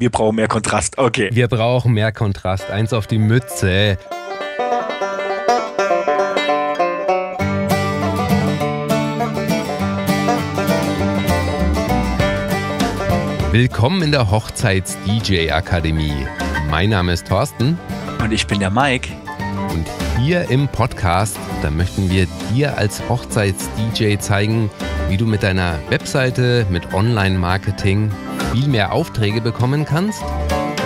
Wir brauchen mehr Kontrast, okay. Wir brauchen mehr Kontrast. Eins auf die Mütze. Willkommen in der Hochzeits-DJ-Akademie. Mein Name ist Thorsten. Und ich bin der Mike. Und hier im Podcast, da möchten wir dir als Hochzeits-DJ zeigen, wie du mit deiner Webseite, mit Online-Marketing viel mehr Aufträge bekommen kannst.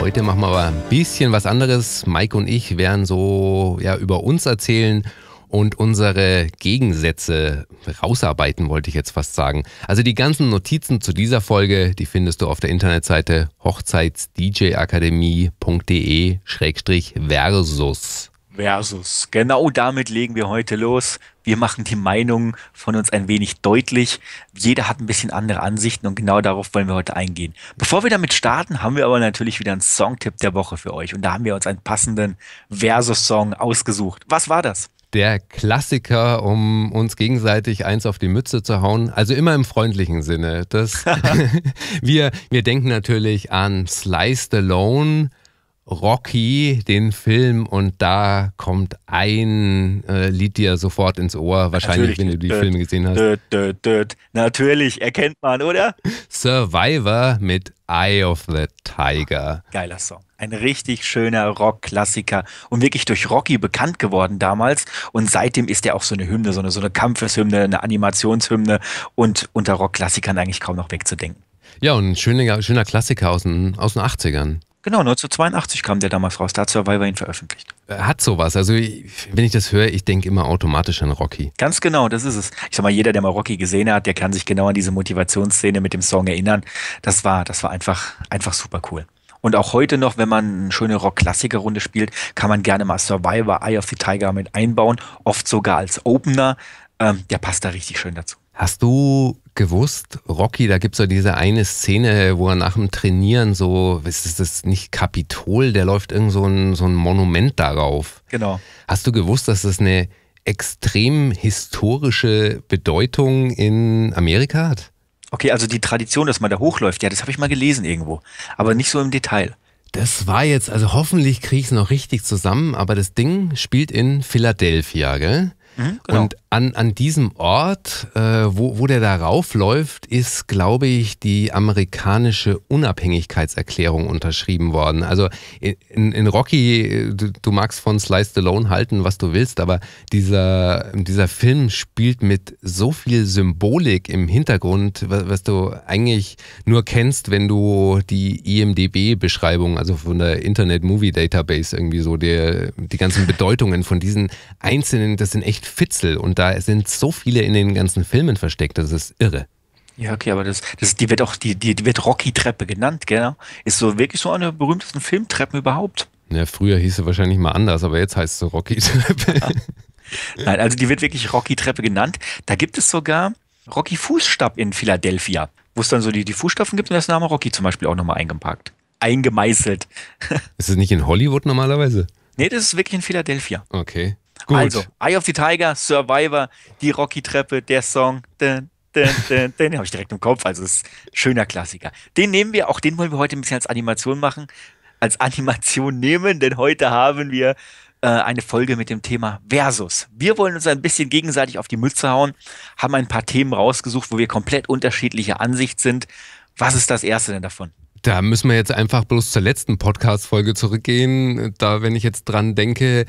Heute machen wir aber ein bisschen was anderes. Mike und ich werden so ja, über uns erzählen und unsere Gegensätze rausarbeiten, wollte ich jetzt fast sagen. Also die ganzen Notizen zu dieser Folge, die findest du auf der Internetseite hochzeitsdjakademie.de-versus versus. Genau damit legen wir heute los. Wir machen die Meinungen von uns ein wenig deutlich. Jeder hat ein bisschen andere Ansichten und genau darauf wollen wir heute eingehen. Bevor wir damit starten, haben wir aber natürlich wieder einen Songtipp der Woche für euch und da haben wir uns einen passenden Versus-Song ausgesucht. Was war das? Der Klassiker, um uns gegenseitig eins auf die Mütze zu hauen. Also immer im freundlichen Sinne. Das wir, wir denken natürlich an Slice the Lone. Rocky, den Film, und da kommt ein äh, Lied dir sofort ins Ohr, wahrscheinlich, Natürlich. wenn du die Filme gesehen hast. Död, död, död. Natürlich, erkennt man, oder? Survivor mit Eye of the Tiger. Ah, geiler Song. Ein richtig schöner Rock-Klassiker und wirklich durch Rocky bekannt geworden damals. Und seitdem ist er auch so eine Hymne, so eine, so eine Kampfeshymne, eine Animationshymne und unter Rock-Klassikern eigentlich kaum noch wegzudenken. Ja, und ein schöner, schöner Klassiker aus den, aus den 80ern. Genau, 1982 kam der damals raus. Da hat Survivor ihn veröffentlicht. Äh, hat sowas. Also, wenn ich das höre, ich denke immer automatisch an Rocky. Ganz genau, das ist es. Ich sag mal, jeder, der mal Rocky gesehen hat, der kann sich genau an diese Motivationsszene mit dem Song erinnern. Das war, das war einfach, einfach super cool. Und auch heute noch, wenn man eine schöne Rock-Klassiker-Runde spielt, kann man gerne mal Survivor, Eye of the Tiger mit einbauen. Oft sogar als Opener. Ähm, der passt da richtig schön dazu. Hast du gewusst, Rocky, da gibt es so diese eine Szene, wo er nach dem Trainieren so, ist das nicht Kapitol, der läuft irgend so ein, so ein Monument darauf. Genau. Hast du gewusst, dass das eine extrem historische Bedeutung in Amerika hat? Okay, also die Tradition, dass man da hochläuft, ja, das habe ich mal gelesen irgendwo, aber nicht so im Detail. Das war jetzt, also hoffentlich kriege ich es noch richtig zusammen, aber das Ding spielt in Philadelphia, gell? Mhm, genau. Und an, an diesem Ort, äh, wo, wo der da raufläuft, ist, glaube ich, die amerikanische Unabhängigkeitserklärung unterschrieben worden. Also in, in Rocky, du, du magst von Slice Alone halten, was du willst, aber dieser, dieser Film spielt mit so viel Symbolik im Hintergrund, was, was du eigentlich nur kennst, wenn du die IMDB-Beschreibung, also von der Internet Movie Database irgendwie so, der, die ganzen Bedeutungen von diesen einzelnen, das sind echt echt Fitzel und da sind so viele in den ganzen Filmen versteckt, das ist irre. Ja, okay, aber das, das, die wird auch, die, die, die wird Rocky-Treppe genannt, genau. Ist so wirklich so eine der berühmtesten Filmtreppen überhaupt. Ja, früher hieß sie wahrscheinlich mal anders, aber jetzt heißt sie Rocky-Treppe. Ja. Nein, also die wird wirklich Rocky-Treppe genannt. Da gibt es sogar Rocky-Fußstab in Philadelphia, wo es dann so die, die Fußstapfen gibt und das Name Rocky zum Beispiel auch nochmal eingepackt. Eingemeißelt. ist es nicht in Hollywood normalerweise? Nee, das ist wirklich in Philadelphia. Okay. Gut. Also, Eye of the Tiger, Survivor, die Rocky-Treppe, der Song. Den, den, den, den habe ich direkt im Kopf. Also, es ist ein schöner Klassiker. Den nehmen wir, auch den wollen wir heute ein bisschen als Animation machen. Als Animation nehmen, denn heute haben wir äh, eine Folge mit dem Thema Versus. Wir wollen uns ein bisschen gegenseitig auf die Mütze hauen, haben ein paar Themen rausgesucht, wo wir komplett unterschiedlicher Ansicht sind. Was ist das erste denn davon? Da müssen wir jetzt einfach bloß zur letzten Podcast-Folge zurückgehen. Da, wenn ich jetzt dran denke,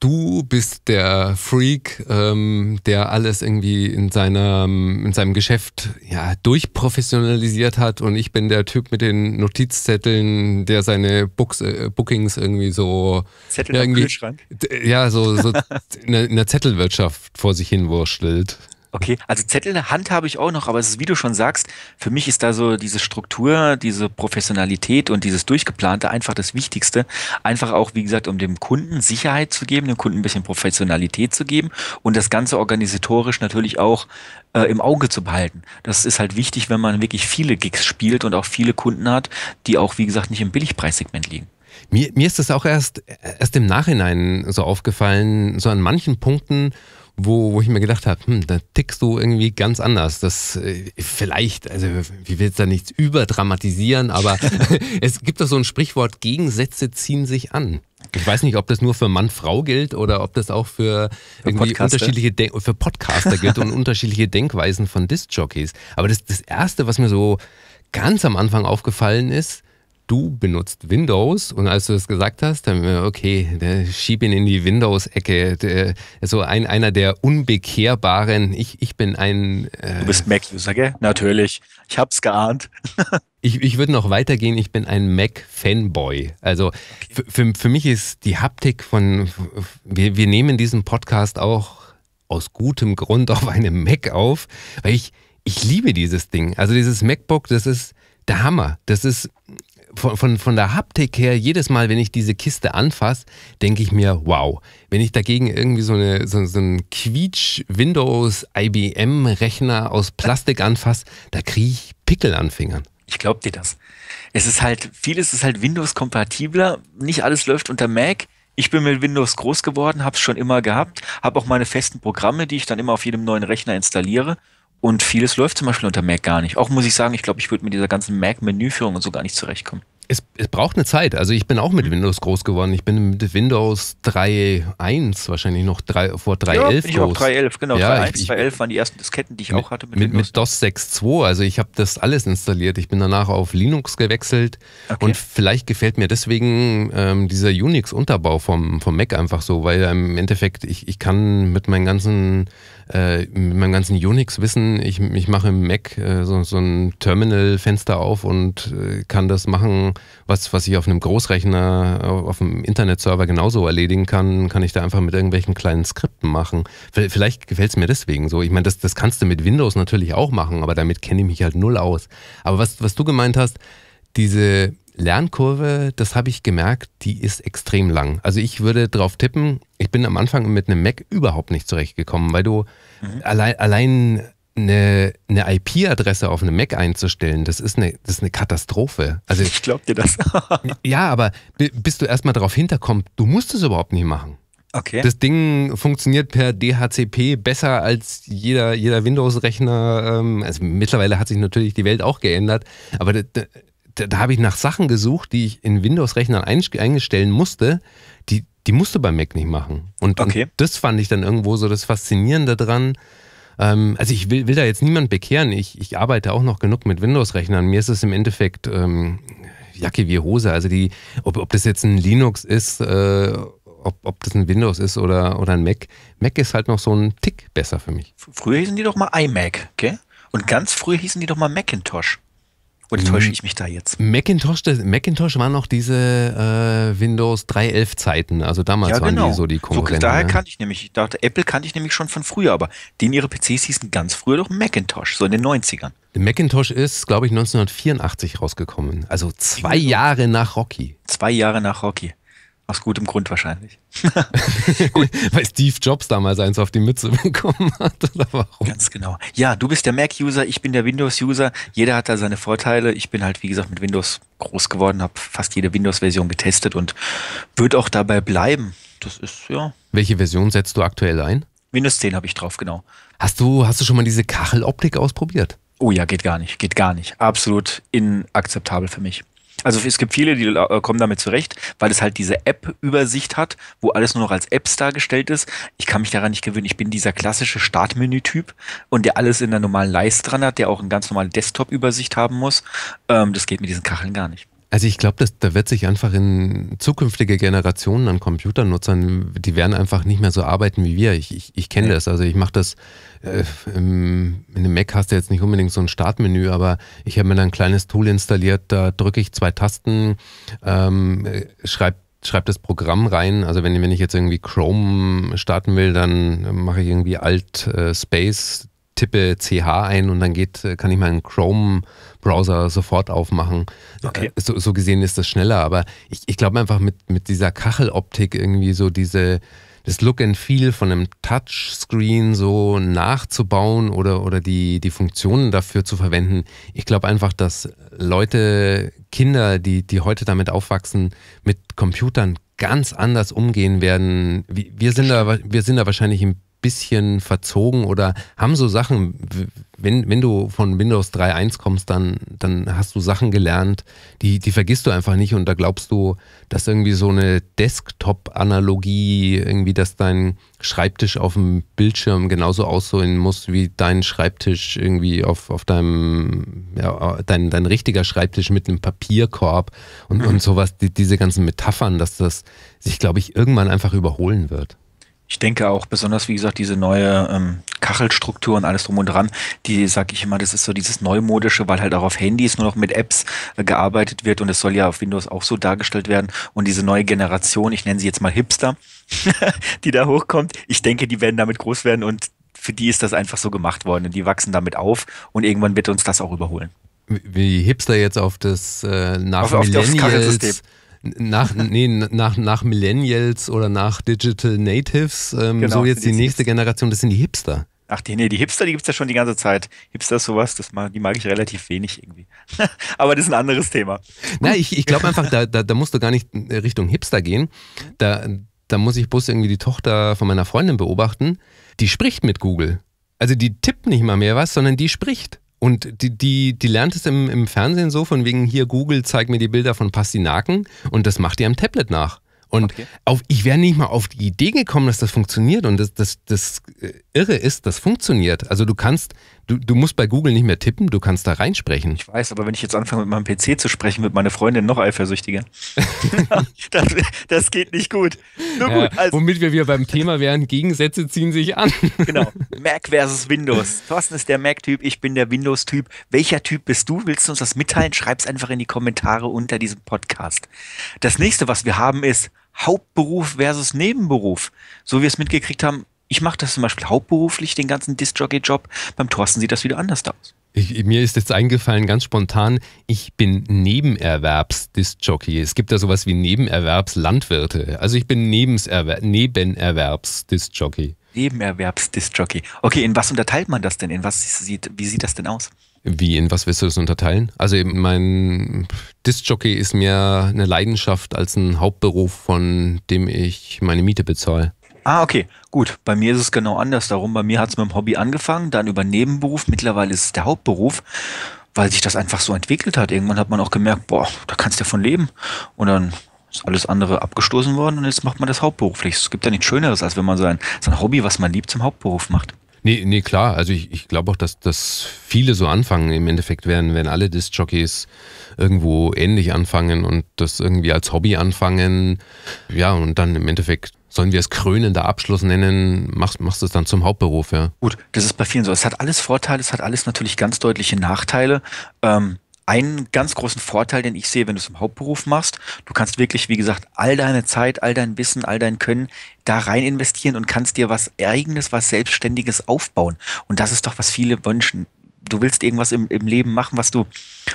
du bist der Freak, ähm, der alles irgendwie in, seiner, ähm, in seinem Geschäft ja, durchprofessionalisiert hat und ich bin der Typ mit den Notizzetteln, der seine Books, äh, Bookings irgendwie so... Zettel ja, irgendwie, Kühlschrank? Ja, so, so in, ne, der, in der Zettelwirtschaft vor sich hin wurstelt. Okay, also Zettel, in der Hand habe ich auch noch, aber es ist, wie du schon sagst, für mich ist da so diese Struktur, diese Professionalität und dieses Durchgeplante einfach das Wichtigste. Einfach auch, wie gesagt, um dem Kunden Sicherheit zu geben, dem Kunden ein bisschen Professionalität zu geben und das Ganze organisatorisch natürlich auch äh, im Auge zu behalten. Das ist halt wichtig, wenn man wirklich viele Gigs spielt und auch viele Kunden hat, die auch, wie gesagt, nicht im Billigpreissegment liegen. Mir, mir ist das auch erst, erst im Nachhinein so aufgefallen, so an manchen Punkten, wo, wo ich mir gedacht habe, hm, da tickst du irgendwie ganz anders. Das äh, vielleicht, also wie will jetzt da nichts überdramatisieren, aber es gibt doch so ein Sprichwort, Gegensätze ziehen sich an. Ich weiß nicht, ob das nur für Mann-Frau gilt oder ob das auch für, für irgendwie Podcaster. unterschiedliche Den für Podcaster gilt und unterschiedliche Denkweisen von Disc-Jockeys. Aber das, das Erste, was mir so ganz am Anfang aufgefallen ist, du benutzt Windows und als du das gesagt hast, dann, okay, schieb ihn in die Windows-Ecke. So ein, einer der unbekehrbaren, ich, ich bin ein... Äh, du bist Mac-User, gell? Natürlich. Ich hab's geahnt. ich, ich würde noch weitergehen, ich bin ein Mac-Fanboy. Also okay. für, für mich ist die Haptik von... Wir, wir nehmen diesen Podcast auch aus gutem Grund auf einem Mac auf, weil ich, ich liebe dieses Ding. Also dieses MacBook, das ist der Hammer. Das ist von, von, von der Haptik her, jedes Mal, wenn ich diese Kiste anfasse, denke ich mir, wow. Wenn ich dagegen irgendwie so, eine, so, so einen Quietsch-Windows-IBM-Rechner aus Plastik anfasse, da kriege ich Pickel an Fingern. Ich glaube dir das. Es ist halt, vieles ist halt Windows-kompatibler. Nicht alles läuft unter Mac. Ich bin mit Windows groß geworden, habe es schon immer gehabt, habe auch meine festen Programme, die ich dann immer auf jedem neuen Rechner installiere und vieles läuft zum Beispiel unter Mac gar nicht. Auch muss ich sagen, ich glaube, ich würde mit dieser ganzen Mac-Menüführung und so gar nicht zurechtkommen. Es, es, braucht eine Zeit. Also ich bin auch mit Windows groß geworden. Ich bin mit Windows 3.1 wahrscheinlich noch drei, vor 3.11 ja, bin groß. Ich auch 3.11, genau. Ja, 3.1, 3.11 waren die ersten Disketten, die ich mit, auch hatte. Mit, mit, mit DOS 6.2. Also ich habe das alles installiert. Ich bin danach auf Linux gewechselt. Okay. Und vielleicht gefällt mir deswegen ähm, dieser Unix-Unterbau vom, vom Mac einfach so, weil im Endeffekt ich, ich kann mit meinen ganzen äh, mit meinem ganzen Unix-Wissen, ich, ich mache im Mac äh, so, so ein Terminal-Fenster auf und äh, kann das machen, was, was ich auf einem Großrechner, auf einem Internetserver genauso erledigen kann, kann ich da einfach mit irgendwelchen kleinen Skripten machen. Vielleicht gefällt es mir deswegen so. Ich meine, das, das kannst du mit Windows natürlich auch machen, aber damit kenne ich mich halt null aus. Aber was, was du gemeint hast, diese Lernkurve, das habe ich gemerkt, die ist extrem lang. Also ich würde drauf tippen, ich bin am Anfang mit einem Mac überhaupt nicht zurechtgekommen, weil du mhm. allein, allein eine, eine IP-Adresse auf einem Mac einzustellen, das ist eine, das ist eine Katastrophe. Also, ich glaube dir das. ja, aber bis du erstmal darauf hinterkommst, du musst es überhaupt nicht machen. Okay. Das Ding funktioniert per DHCP besser als jeder, jeder Windows-Rechner. Ähm, also mittlerweile hat sich natürlich die Welt auch geändert, aber da, da habe ich nach Sachen gesucht, die ich in Windows-Rechnern eingestellen musste, die, die musst du bei Mac nicht machen. Und, okay. und, das fand ich dann irgendwo so das Faszinierende dran. Ähm, also ich will, will da jetzt niemand bekehren. Ich, ich arbeite auch noch genug mit Windows-Rechnern. Mir ist es im Endeffekt ähm, Jacke wie Hose. Also die, ob, ob das jetzt ein Linux ist, äh, ob, ob das ein Windows ist oder, oder ein Mac. Mac ist halt noch so ein Tick besser für mich. Früher hießen die doch mal iMac, gell? Okay? Und ganz früher hießen die doch mal Macintosh. Oder täusche mhm. ich mich da jetzt? Macintosh, Macintosh waren noch diese äh, Windows 3.11 Zeiten, also damals ja, genau. waren die genau. so die Konkurrenten. So, daher ne? kann ich nämlich, dachte, Apple kannte ich nämlich schon von früher, aber den ihre PCs hießen ganz früher doch Macintosh, so in den 90ern. Macintosh ist, glaube ich, 1984 rausgekommen, also zwei Jahre nach Rocky. Zwei Jahre nach Rocky. Aus gutem Grund wahrscheinlich. Weil Steve Jobs damals eins auf die Mütze bekommen hat. Oder warum? Ganz genau. Ja, du bist der Mac-User, ich bin der Windows-User. Jeder hat da seine Vorteile. Ich bin halt, wie gesagt, mit Windows groß geworden, habe fast jede Windows-Version getestet und wird auch dabei bleiben. Das ist, ja. Welche Version setzt du aktuell ein? Windows 10 habe ich drauf, genau. Hast du, hast du schon mal diese Kacheloptik ausprobiert? Oh ja, geht gar nicht, geht gar nicht. Absolut inakzeptabel für mich. Also es gibt viele, die äh, kommen damit zurecht, weil es halt diese App-Übersicht hat, wo alles nur noch als Apps dargestellt ist. Ich kann mich daran nicht gewöhnen. Ich bin dieser klassische Startmenü-Typ und der alles in der normalen Leiste dran hat, der auch eine ganz normale Desktop-Übersicht haben muss. Ähm, das geht mit diesen Kacheln gar nicht. Also ich glaube, da wird sich einfach in zukünftige Generationen an Computernutzern, die werden einfach nicht mehr so arbeiten wie wir. Ich, ich, ich kenne ja. das. Also ich mache das äh, ähm, in dem Mac hast du jetzt nicht unbedingt so ein Startmenü, aber ich habe mir da ein kleines Tool installiert, da drücke ich zwei Tasten, ähm, äh, schreibe schreib das Programm rein. Also wenn, wenn ich jetzt irgendwie Chrome starten will, dann mache ich irgendwie Alt äh, Space, tippe CH ein und dann geht, kann ich meinen Chrome-Browser sofort aufmachen. Okay. Äh, so, so, gesehen ist das schneller, aber ich, ich glaube einfach mit, mit dieser Kacheloptik irgendwie so diese das Look and Feel von einem Touchscreen so nachzubauen oder, oder die, die Funktionen dafür zu verwenden. Ich glaube einfach, dass Leute, Kinder, die, die heute damit aufwachsen, mit Computern ganz anders umgehen werden. Wir sind da, wir sind da wahrscheinlich ein bisschen verzogen oder haben so Sachen, wenn, wenn du von Windows 3.1 kommst, dann, dann hast du Sachen gelernt, die, die vergisst du einfach nicht und da glaubst du, dass irgendwie so eine Desktop-Analogie, irgendwie, dass dein Schreibtisch auf dem Bildschirm genauso aussehen muss wie dein Schreibtisch irgendwie auf, auf deinem, ja, dein, dein richtiger Schreibtisch mit einem Papierkorb und, und mhm. sowas, die, diese ganzen Metaphern, dass das sich, glaube ich, irgendwann einfach überholen wird. Ich denke auch, besonders wie gesagt, diese neue ähm, Kachelstruktur und alles drum und dran, die sage ich immer, das ist so dieses Neumodische, weil halt auch auf Handys nur noch mit Apps äh, gearbeitet wird und es soll ja auf Windows auch so dargestellt werden. Und diese neue Generation, ich nenne sie jetzt mal Hipster, die da hochkommt, ich denke, die werden damit groß werden und für die ist das einfach so gemacht worden und die wachsen damit auf und irgendwann wird uns das auch überholen. Wie Hipster jetzt auf das äh, nach auf, auf, Millennials, nach, nee, nach, nach Millennials oder nach Digital Natives, ähm, genau, so jetzt die nächste Hipster. Generation, das sind die Hipster. Ach, die, nee, die Hipster, die gibt es ja schon die ganze Zeit. Hipster ist sowas, das mag, die mag ich relativ wenig irgendwie. Aber das ist ein anderes Thema. Na, ich, ich glaube einfach, da, da, da musst du gar nicht äh, Richtung Hipster gehen. Da, da muss ich bloß irgendwie die Tochter von meiner Freundin beobachten. Die spricht mit Google. Also die tippt nicht mal mehr was, sondern die spricht. Und die, die, die lernt es im, im Fernsehen so, von wegen hier Google, zeigt mir die Bilder von Pastinaken und das macht ihr am Tablet nach. Und okay. auf, ich wäre nicht mal auf die Idee gekommen, dass das funktioniert. Und das, das, das äh, Irre ist, das funktioniert. Also du kannst Du, du musst bei Google nicht mehr tippen, du kannst da reinsprechen. Ich weiß, aber wenn ich jetzt anfange mit meinem PC zu sprechen, wird meine Freundin noch eifersüchtiger. das, das, geht nicht gut. Nur ja, gut also. Womit wir wieder beim Thema wären, Gegensätze ziehen sich an. genau. Mac versus Windows. Thorsten ist der Mac-Typ, ich bin der Windows-Typ. Welcher Typ bist du? Willst du uns das mitteilen? Schreib's einfach in die Kommentare unter diesem Podcast. Das nächste, was wir haben, ist Hauptberuf versus Nebenberuf. So wie wir es mitgekriegt haben, ich mache das zum Beispiel hauptberuflich, den ganzen Disc-Jockey-Job. Beim Thorsten sieht das wieder anders aus. Ich, mir ist jetzt eingefallen, ganz spontan, ich bin Nebenerwerbs-Disc-Jockey. Es gibt da sowas wie Nebenerwerbs-Landwirte. Also ich bin Nebenerwerbs-Disc-Jockey. Nebenerwerbs-Disc-Jockey. Okay, in was unterteilt man das denn? In was sieht, wie sieht das denn aus? Wie, in was willst du das unterteilen? Also eben mein Disc-Jockey ist mehr eine Leidenschaft als ein Hauptberuf, von dem ich meine Miete bezahle. Ah, okay, gut. Bei mir ist es genau anders. Darum, Bei mir hat es mit dem Hobby angefangen, dann über Nebenberuf. Mittlerweile ist es der Hauptberuf, weil sich das einfach so entwickelt hat. Irgendwann hat man auch gemerkt, boah, da kannst du ja von leben. Und dann ist alles andere abgestoßen worden und jetzt macht man das hauptberuflich. Es gibt ja nichts Schöneres, als wenn man sein, sein Hobby, was man liebt, zum Hauptberuf macht. Nee, nee, klar. Also ich, ich glaube auch, dass, dass viele so anfangen. Im Endeffekt werden, wenn alle Disc-Jockeys irgendwo ähnlich anfangen und das irgendwie als Hobby anfangen. Ja, und dann im Endeffekt sollen wir es krönender Abschluss nennen, machst, machst du es dann zum Hauptberuf, ja. Gut, das ist bei vielen so. Es hat alles Vorteile, es hat alles natürlich ganz deutliche Nachteile. Ähm, einen ganz großen Vorteil, den ich sehe, wenn du es im Hauptberuf machst. Du kannst wirklich, wie gesagt, all deine Zeit, all dein Wissen, all dein Können da rein investieren und kannst dir was Eigenes, was Selbstständiges aufbauen. Und das ist doch, was viele wünschen. Du willst irgendwas im, im Leben machen, was du,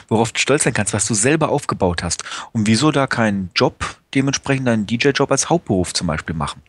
worauf du stolz sein kannst, was du selber aufgebaut hast. Und wieso da kein Job, dementsprechend deinen DJ-Job als Hauptberuf zum Beispiel machen.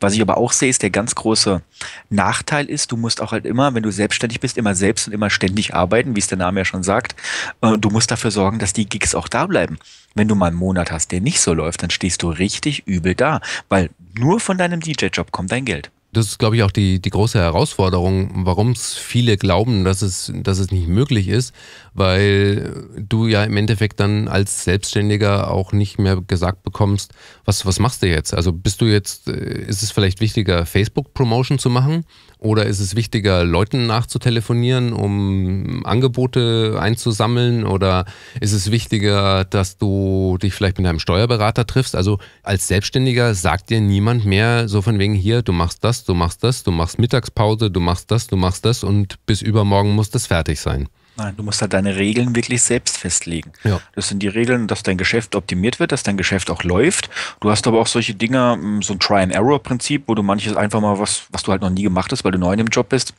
Was ich aber auch sehe, ist der ganz große Nachteil ist, du musst auch halt immer, wenn du selbstständig bist, immer selbst und immer ständig arbeiten, wie es der Name ja schon sagt. Äh, du musst dafür sorgen, dass die Gigs auch da bleiben. Wenn du mal einen Monat hast, der nicht so läuft, dann stehst du richtig übel da, weil nur von deinem DJ-Job kommt dein Geld das ist, glaube ich, auch die, die große Herausforderung, warum es viele glauben, dass es, dass es nicht möglich ist, weil du ja im Endeffekt dann als Selbstständiger auch nicht mehr gesagt bekommst, was, was machst du jetzt? Also bist du jetzt, äh, ist es vielleicht wichtiger, Facebook-Promotion zu machen oder ist es wichtiger, Leuten nachzutelefonieren, um Angebote einzusammeln oder ist es wichtiger, dass du dich vielleicht mit einem Steuerberater triffst? Also als Selbstständiger sagt dir niemand mehr so von wegen hier, du machst das, das, du machst das, du machst Mittagspause, du machst das, du machst das und bis übermorgen muss das fertig sein. Nein, du musst halt deine Regeln wirklich selbst festlegen. Ja. Das sind die Regeln, dass dein Geschäft optimiert wird, dass dein Geschäft auch läuft. Du hast aber auch solche Dinge, hm, so ein Try-and-Error-Prinzip, wo du manches einfach mal was, was du halt noch nie gemacht hast, weil du neu in dem Job bist,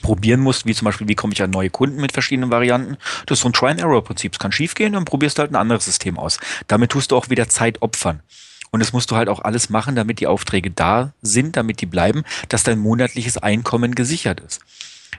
probieren musst, wie zum Beispiel, wie komme ich an neue Kunden mit verschiedenen Varianten. Das ist so ein Try-and-Error-Prinzip. Es kann schiefgehen, dann probierst du halt ein anderes System aus. Damit tust du auch wieder Zeit opfern. Und das musst du halt auch alles machen, damit die Aufträge da sind, damit die bleiben, dass dein monatliches Einkommen gesichert ist.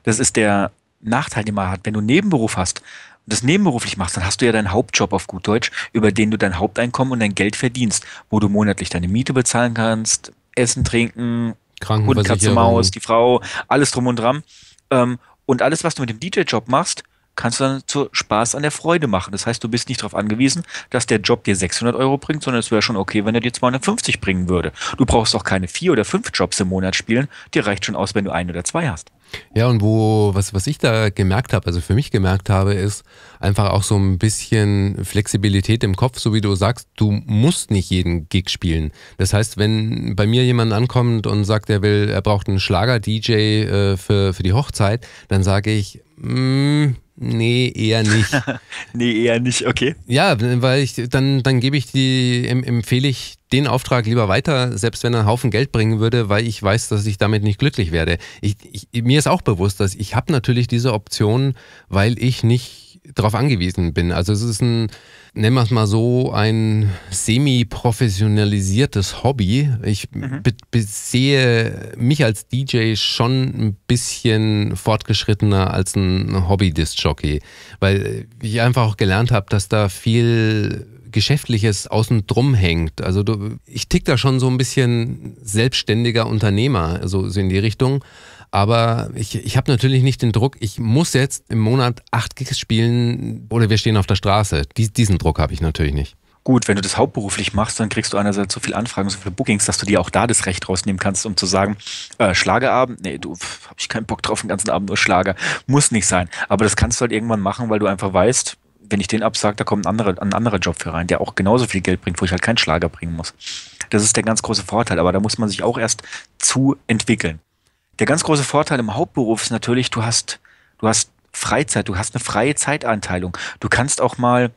Das ist der Nachteil, den man hat. Wenn du einen Nebenberuf hast und das nebenberuflich machst, dann hast du ja deinen Hauptjob auf gut Deutsch, über den du dein Haupteinkommen und dein Geld verdienst, wo du monatlich deine Miete bezahlen kannst, Essen, Trinken, Hund, Katze, Maus, die Frau, alles drum und dran. Ähm, und alles, was du mit dem DJ-Job machst, kannst du dann zu Spaß an der Freude machen. Das heißt, du bist nicht darauf angewiesen, dass der Job dir 600 Euro bringt, sondern es wäre schon okay, wenn er dir 250 bringen würde. Du brauchst auch keine vier oder fünf Jobs im Monat spielen. Dir reicht schon aus, wenn du ein oder zwei hast. Ja, und wo, was, was ich da gemerkt habe, also für mich gemerkt habe, ist einfach auch so ein bisschen Flexibilität im Kopf, so wie du sagst, du musst nicht jeden Gig spielen. Das heißt, wenn bei mir jemand ankommt und sagt, er will, er braucht einen Schlager-DJ äh, für, für die Hochzeit, dann sage ich, mh, mm, Nee, eher nicht. nee, eher nicht, okay. Ja, weil ich dann, dann gebe ich die, empfehle ich den Auftrag lieber weiter, selbst wenn er einen Haufen Geld bringen würde, weil ich weiß, dass ich damit nicht glücklich werde. Ich, ich, mir ist auch bewusst, dass ich habe natürlich diese Option, weil ich nicht darauf angewiesen bin. Also es ist ein nennen wir es mal so, ein semi-professionalisiertes Hobby. Ich mhm. sehe mich als DJ schon ein bisschen fortgeschrittener als ein Hobby-Disc-Jockey, weil ich einfach auch gelernt habe, dass da viel Geschäftliches außen drum hängt. Also du, ich tick da schon so ein bisschen selbstständiger Unternehmer, also so in die Richtung. Aber ich, ich habe natürlich nicht den Druck, ich muss jetzt im Monat acht Gigs spielen oder wir stehen auf der Straße. Dies, diesen Druck habe ich natürlich nicht. Gut, wenn du das hauptberuflich machst, dann kriegst du einerseits so viele Anfragen, so viele Bookings, dass du dir auch da das Recht rausnehmen kannst, um zu sagen, äh, Schlagerabend, nee, du, pff, hab ich keinen Bock drauf, den ganzen Abend nur Schlager. Muss nicht sein. Aber das kannst du halt irgendwann machen, weil du einfach weißt, wenn ich den absage, da kommt ein anderer, ein anderer Job für rein, der auch genauso viel Geld bringt, wo ich halt keinen Schlager bringen muss. Das ist der ganz große Vorteil, aber da muss man sich auch erst zu entwickeln. Der ganz große Vorteil im Hauptberuf ist natürlich, du hast, du hast Freizeit, du hast eine freie Zeiteinteilung. Du kannst auch mal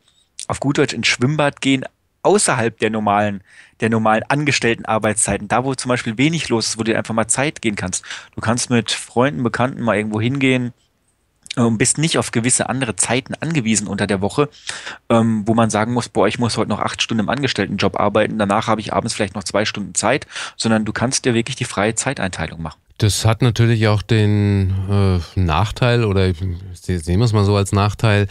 auf gut Deutsch ins Schwimmbad gehen, außerhalb der normalen, der normalen angestellten Arbeitszeiten, da wo zum Beispiel wenig los ist, wo du dir einfach mal Zeit gehen kannst. Du kannst mit Freunden, Bekannten mal irgendwo hingehen und ähm, bist nicht auf gewisse andere Zeiten angewiesen unter der Woche, ähm, wo man sagen muss, boah, ich muss heute noch acht Stunden im Angestelltenjob arbeiten, danach habe ich abends vielleicht noch zwei Stunden Zeit, sondern du kannst dir wirklich die freie Zeiteinteilung machen. Das hat natürlich auch den äh, Nachteil, oder sehen wir es mal so als Nachteil,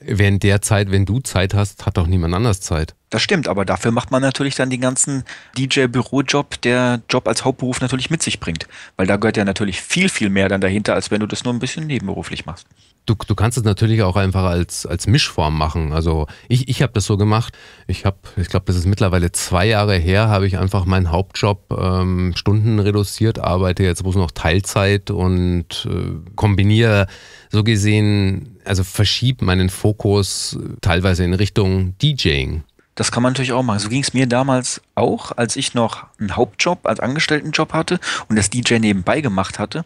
während der Zeit, wenn du Zeit hast, hat doch niemand anders Zeit. Das stimmt, aber dafür macht man natürlich dann den ganzen DJ-Bürojob, der Job als Hauptberuf natürlich mit sich bringt. Weil da gehört ja natürlich viel, viel mehr dann dahinter, als wenn du das nur ein bisschen nebenberuflich machst. Du, du kannst es natürlich auch einfach als, als Mischform machen. Also ich, ich habe das so gemacht. Ich habe, ich glaube, das ist mittlerweile zwei Jahre her, habe ich einfach meinen Hauptjob ähm, Stunden reduziert, arbeite jetzt bloß noch Teilzeit und äh, kombiniere so gesehen, also verschiebe meinen Fokus äh, teilweise in Richtung DJing. Das kann man natürlich auch machen. So ging es mir damals auch, als ich noch einen Hauptjob, als Angestelltenjob hatte und das DJ nebenbei gemacht hatte.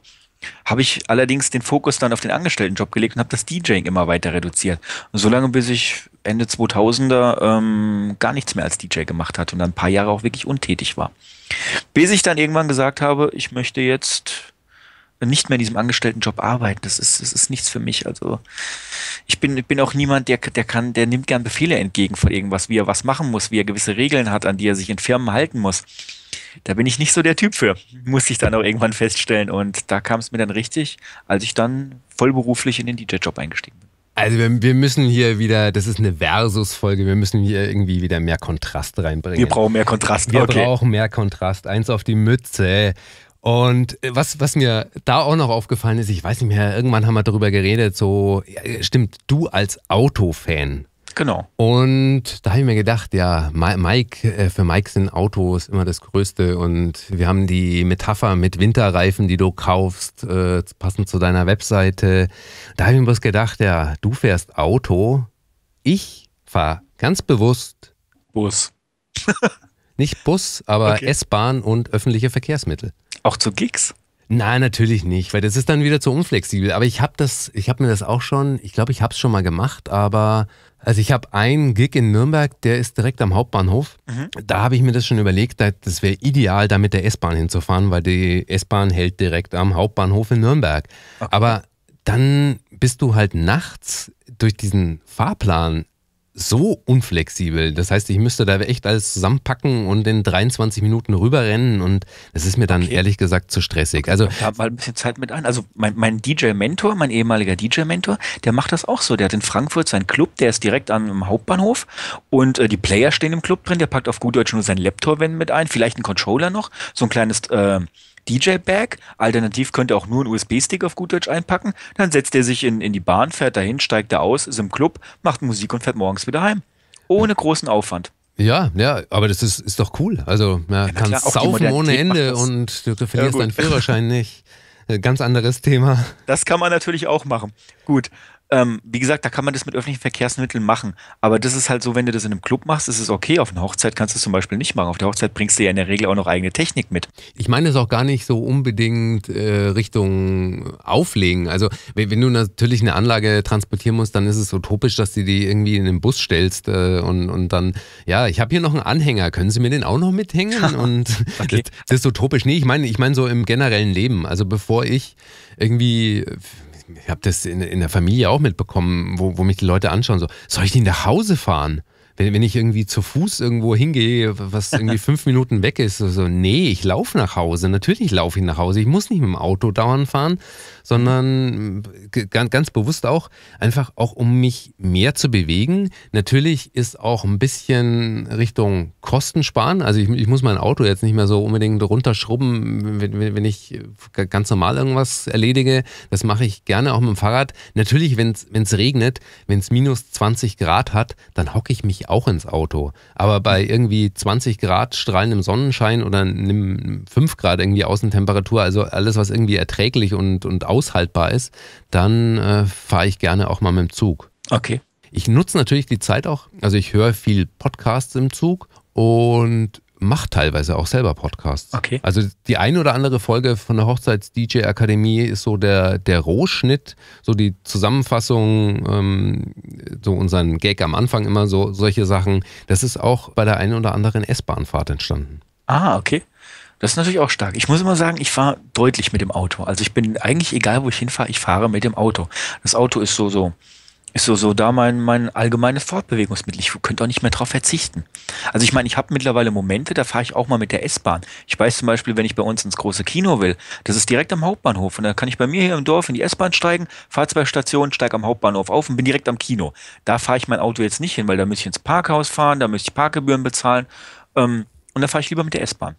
Habe ich allerdings den Fokus dann auf den Angestelltenjob gelegt und habe das DJing immer weiter reduziert. Solange bis ich Ende 2000er ähm, gar nichts mehr als DJ gemacht hatte und dann ein paar Jahre auch wirklich untätig war. Bis ich dann irgendwann gesagt habe, ich möchte jetzt nicht mehr in diesem Angestelltenjob arbeiten. Das ist, das ist nichts für mich. Also ich bin, bin auch niemand, der, der kann, der nimmt gern Befehle entgegen von irgendwas, wie er was machen muss, wie er gewisse Regeln hat, an die er sich in Firmen halten muss. Da bin ich nicht so der Typ für, musste ich dann auch irgendwann feststellen. Und da kam es mir dann richtig, als ich dann vollberuflich in den DJ-Job eingestiegen bin. Also wir, wir, müssen hier wieder, das ist eine Versus-Folge, wir müssen hier irgendwie wieder mehr Kontrast reinbringen. Wir brauchen mehr Kontrast. Wir okay. brauchen mehr Kontrast. Eins auf die Mütze. Und äh, was, was mir da auch noch aufgefallen ist, ich weiß nicht mehr, irgendwann haben wir darüber geredet, so, ja, stimmt, du als Autofan. Genau. Und da habe ich mir gedacht, ja, Mike, äh, für Mike sind Autos immer das Größte und wir haben die Metapher mit Winterreifen, die du kaufst, äh, passend zu deiner Webseite. Da habe ich mir bloß gedacht, ja, du fährst Auto, ich fahre ganz bewusst Bus. Nicht Bus, aber okay. S-Bahn und öffentliche Verkehrsmittel. Auch zu Gigs? Nein, natürlich nicht, weil das ist dann wieder zu unflexibel. Aber ich habe das, ich habe mir das auch schon, ich glaube, ich habe es schon mal gemacht, aber also ich habe einen Gig in Nürnberg, der ist direkt am Hauptbahnhof. Mhm. Da habe ich mir das schon überlegt, das wäre ideal, da mit der S-Bahn hinzufahren, weil die S-Bahn hält direkt am Hauptbahnhof in Nürnberg. Okay. Aber dann bist du halt nachts durch diesen Fahrplan so unflexibel. Das heißt, ich müsste da echt alles zusammenpacken und in 23 Minuten rüberrennen und das ist mir dann okay. ehrlich gesagt zu stressig. Also okay, also habe mal ein bisschen Zeit mit ein. Also mein, mein DJ-Mentor, mein ehemaliger DJ-Mentor, der macht das auch so. Der hat in Frankfurt seinen Club, der ist direkt am Hauptbahnhof und äh, die Player stehen im Club drin. Der packt auf gut Deutsch nur seinen Laptop wenn mit ein, vielleicht einen Controller noch, so ein kleines äh, DJ-Bag. Alternativ könnte auch nur ein USB-Stick auf gut Deutsch einpacken. Dann setzt er sich in, in die Bahn, fährt dahin, steigt da aus, ist im Club, macht Musik und fährt morgens wieder heim. Ohne großen Aufwand. Ja, ja, aber das ist, ist doch cool. Also man ja, kann klar, saufen ohne Ende und du verlierst ja, deinen Führerschein nicht. Äh, ganz anderes Thema. Das kann man natürlich auch machen. Gut. Ähm, wie gesagt, da kann man das mit öffentlichen Verkehrsmitteln machen. Aber das ist halt so, wenn du das in einem Club machst, ist es okay. Auf einer Hochzeit kannst du es zum Beispiel nicht machen. Auf der Hochzeit bringst du ja in der Regel auch noch eigene Technik mit. Ich meine es auch gar nicht so unbedingt äh, Richtung Auflegen. Also wenn, wenn, du natürlich eine Anlage transportieren musst, dann ist es utopisch, dass du die irgendwie in den Bus stellst äh, und, und dann, ja, ich habe hier noch einen Anhänger, können Sie mir den auch noch mithängen? und okay. das, das ist utopisch. Nee, ich meine, ich meine so im generellen Leben. Also bevor ich irgendwie ich habe das in, in der Familie auch mitbekommen, wo, wo mich die Leute anschauen, so, soll ich nicht nach Hause fahren? wenn, wenn ich irgendwie zu Fuß irgendwo hingehe, was irgendwie fünf Minuten weg ist, so, so nee, ich laufe nach Hause. Natürlich laufe ich nach Hause. Ich muss nicht mit dem Auto dauernd fahren, sondern äh, ganz, ganz bewusst auch einfach auch, um mich mehr zu bewegen. Natürlich ist auch ein bisschen Richtung Kosten sparen. Also ich, ich muss mein Auto jetzt nicht mehr so unbedingt runterschrubben, wenn, wenn ich ganz normal irgendwas erledige. Das mache ich gerne auch mit dem Fahrrad. Natürlich, wenn es regnet, wenn es minus 20 Grad hat, dann hocke ich mich auch ins Auto. Aber bei irgendwie 20 Grad strahlendem Sonnenschein oder 5 Grad irgendwie Außentemperatur, also alles, was irgendwie erträglich und, und aushaltbar ist, dann äh, fahre ich gerne auch mal mit dem Zug. Okay. Ich nutze natürlich die Zeit auch, also ich höre viel Podcasts im Zug und macht teilweise auch selber Podcasts. Okay. Also die eine oder andere Folge von der Hochzeits-DJ-Akademie ist so der, der Rohschnitt, so die Zusammenfassung, ähm, so unseren Gag am Anfang immer, so solche Sachen. Das ist auch bei der einen oder anderen S-Bahnfahrt entstanden. Ah, okay. Das ist natürlich auch stark. Ich muss immer sagen, ich fahre deutlich mit dem Auto. Also ich bin eigentlich egal, wo ich hinfahre, ich fahre mit dem Auto. Das Auto ist so, so ist so, so da mein, mein allgemeines Fortbewegungsmittel. Ich könnte auch nicht mehr darauf verzichten. Also ich meine, ich habe mittlerweile Momente, da fahre ich auch mal mit der S-Bahn. Ich weiß zum Beispiel, wenn ich bei uns ins große Kino will, das ist direkt am Hauptbahnhof. Und da kann ich bei mir hier im Dorf in die S-Bahn steigen, fahre zwei Stationen, steige am Hauptbahnhof auf und bin direkt am Kino. Da fahre ich mein Auto jetzt nicht hin, weil da müsste ich ins Parkhaus fahren, da müsste ich Parkgebühren bezahlen. Ähm, und da fahre ich lieber mit der S-Bahn.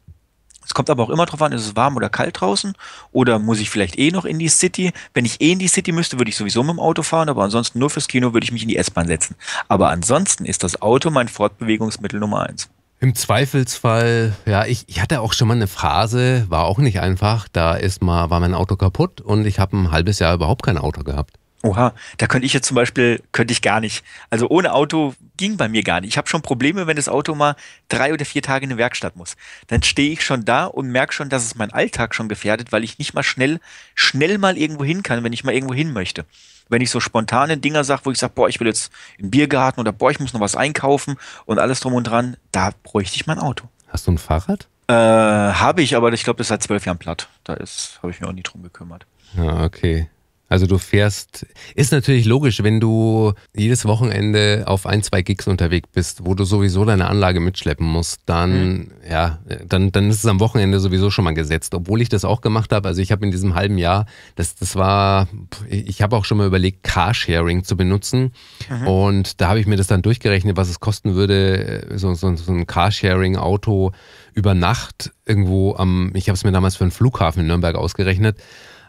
Es kommt aber auch immer darauf an, ist es warm oder kalt draußen oder muss ich vielleicht eh noch in die City? Wenn ich eh in die City müsste, würde ich sowieso mit dem Auto fahren, aber ansonsten nur fürs Kino würde ich mich in die S-Bahn setzen. Aber ansonsten ist das Auto mein Fortbewegungsmittel Nummer eins. Im Zweifelsfall, ja, ich, ich hatte auch schon mal eine Phase, war auch nicht einfach. Da ist mal, war mein Auto kaputt und ich habe ein halbes Jahr überhaupt kein Auto gehabt. Oha, da könnte ich jetzt zum Beispiel, könnte ich gar nicht. Also ohne Auto ging bei mir gar nicht. Ich habe schon Probleme, wenn das Auto mal drei oder vier Tage in eine Werkstatt muss. Dann stehe ich schon da und merke schon, dass es mein Alltag schon gefährdet, weil ich nicht mal schnell, schnell mal irgendwo hin kann, wenn ich mal irgendwo hin möchte. Wenn ich so spontane Dinger sage, wo ich sage, boah, ich will jetzt im Biergarten oder boah, ich muss noch was einkaufen und alles drum und dran, da bräuchte ich mein Auto. Hast du ein Fahrrad? Äh, habe ich, aber ich glaube, das ist seit zwölf Jahren platt. Da habe ich mir auch nie drum gekümmert. Ja, ah, okay. Also du fährst, ist natürlich logisch, wenn du jedes Wochenende auf ein, zwei Gigs unterwegs bist, wo du sowieso deine Anlage mitschleppen musst, dann, mhm. ja, dann, dann ist es am Wochenende sowieso schon mal gesetzt. Obwohl ich das auch gemacht habe, also ich habe in diesem halben Jahr, das, das war, ich habe auch schon mal überlegt, Carsharing zu benutzen mhm. und da habe ich mir das dann durchgerechnet, was es kosten würde, äh, so, so, so ein Carsharing-Auto über Nacht irgendwo am, ich habe es mir damals für einen Flughafen in Nürnberg ausgerechnet,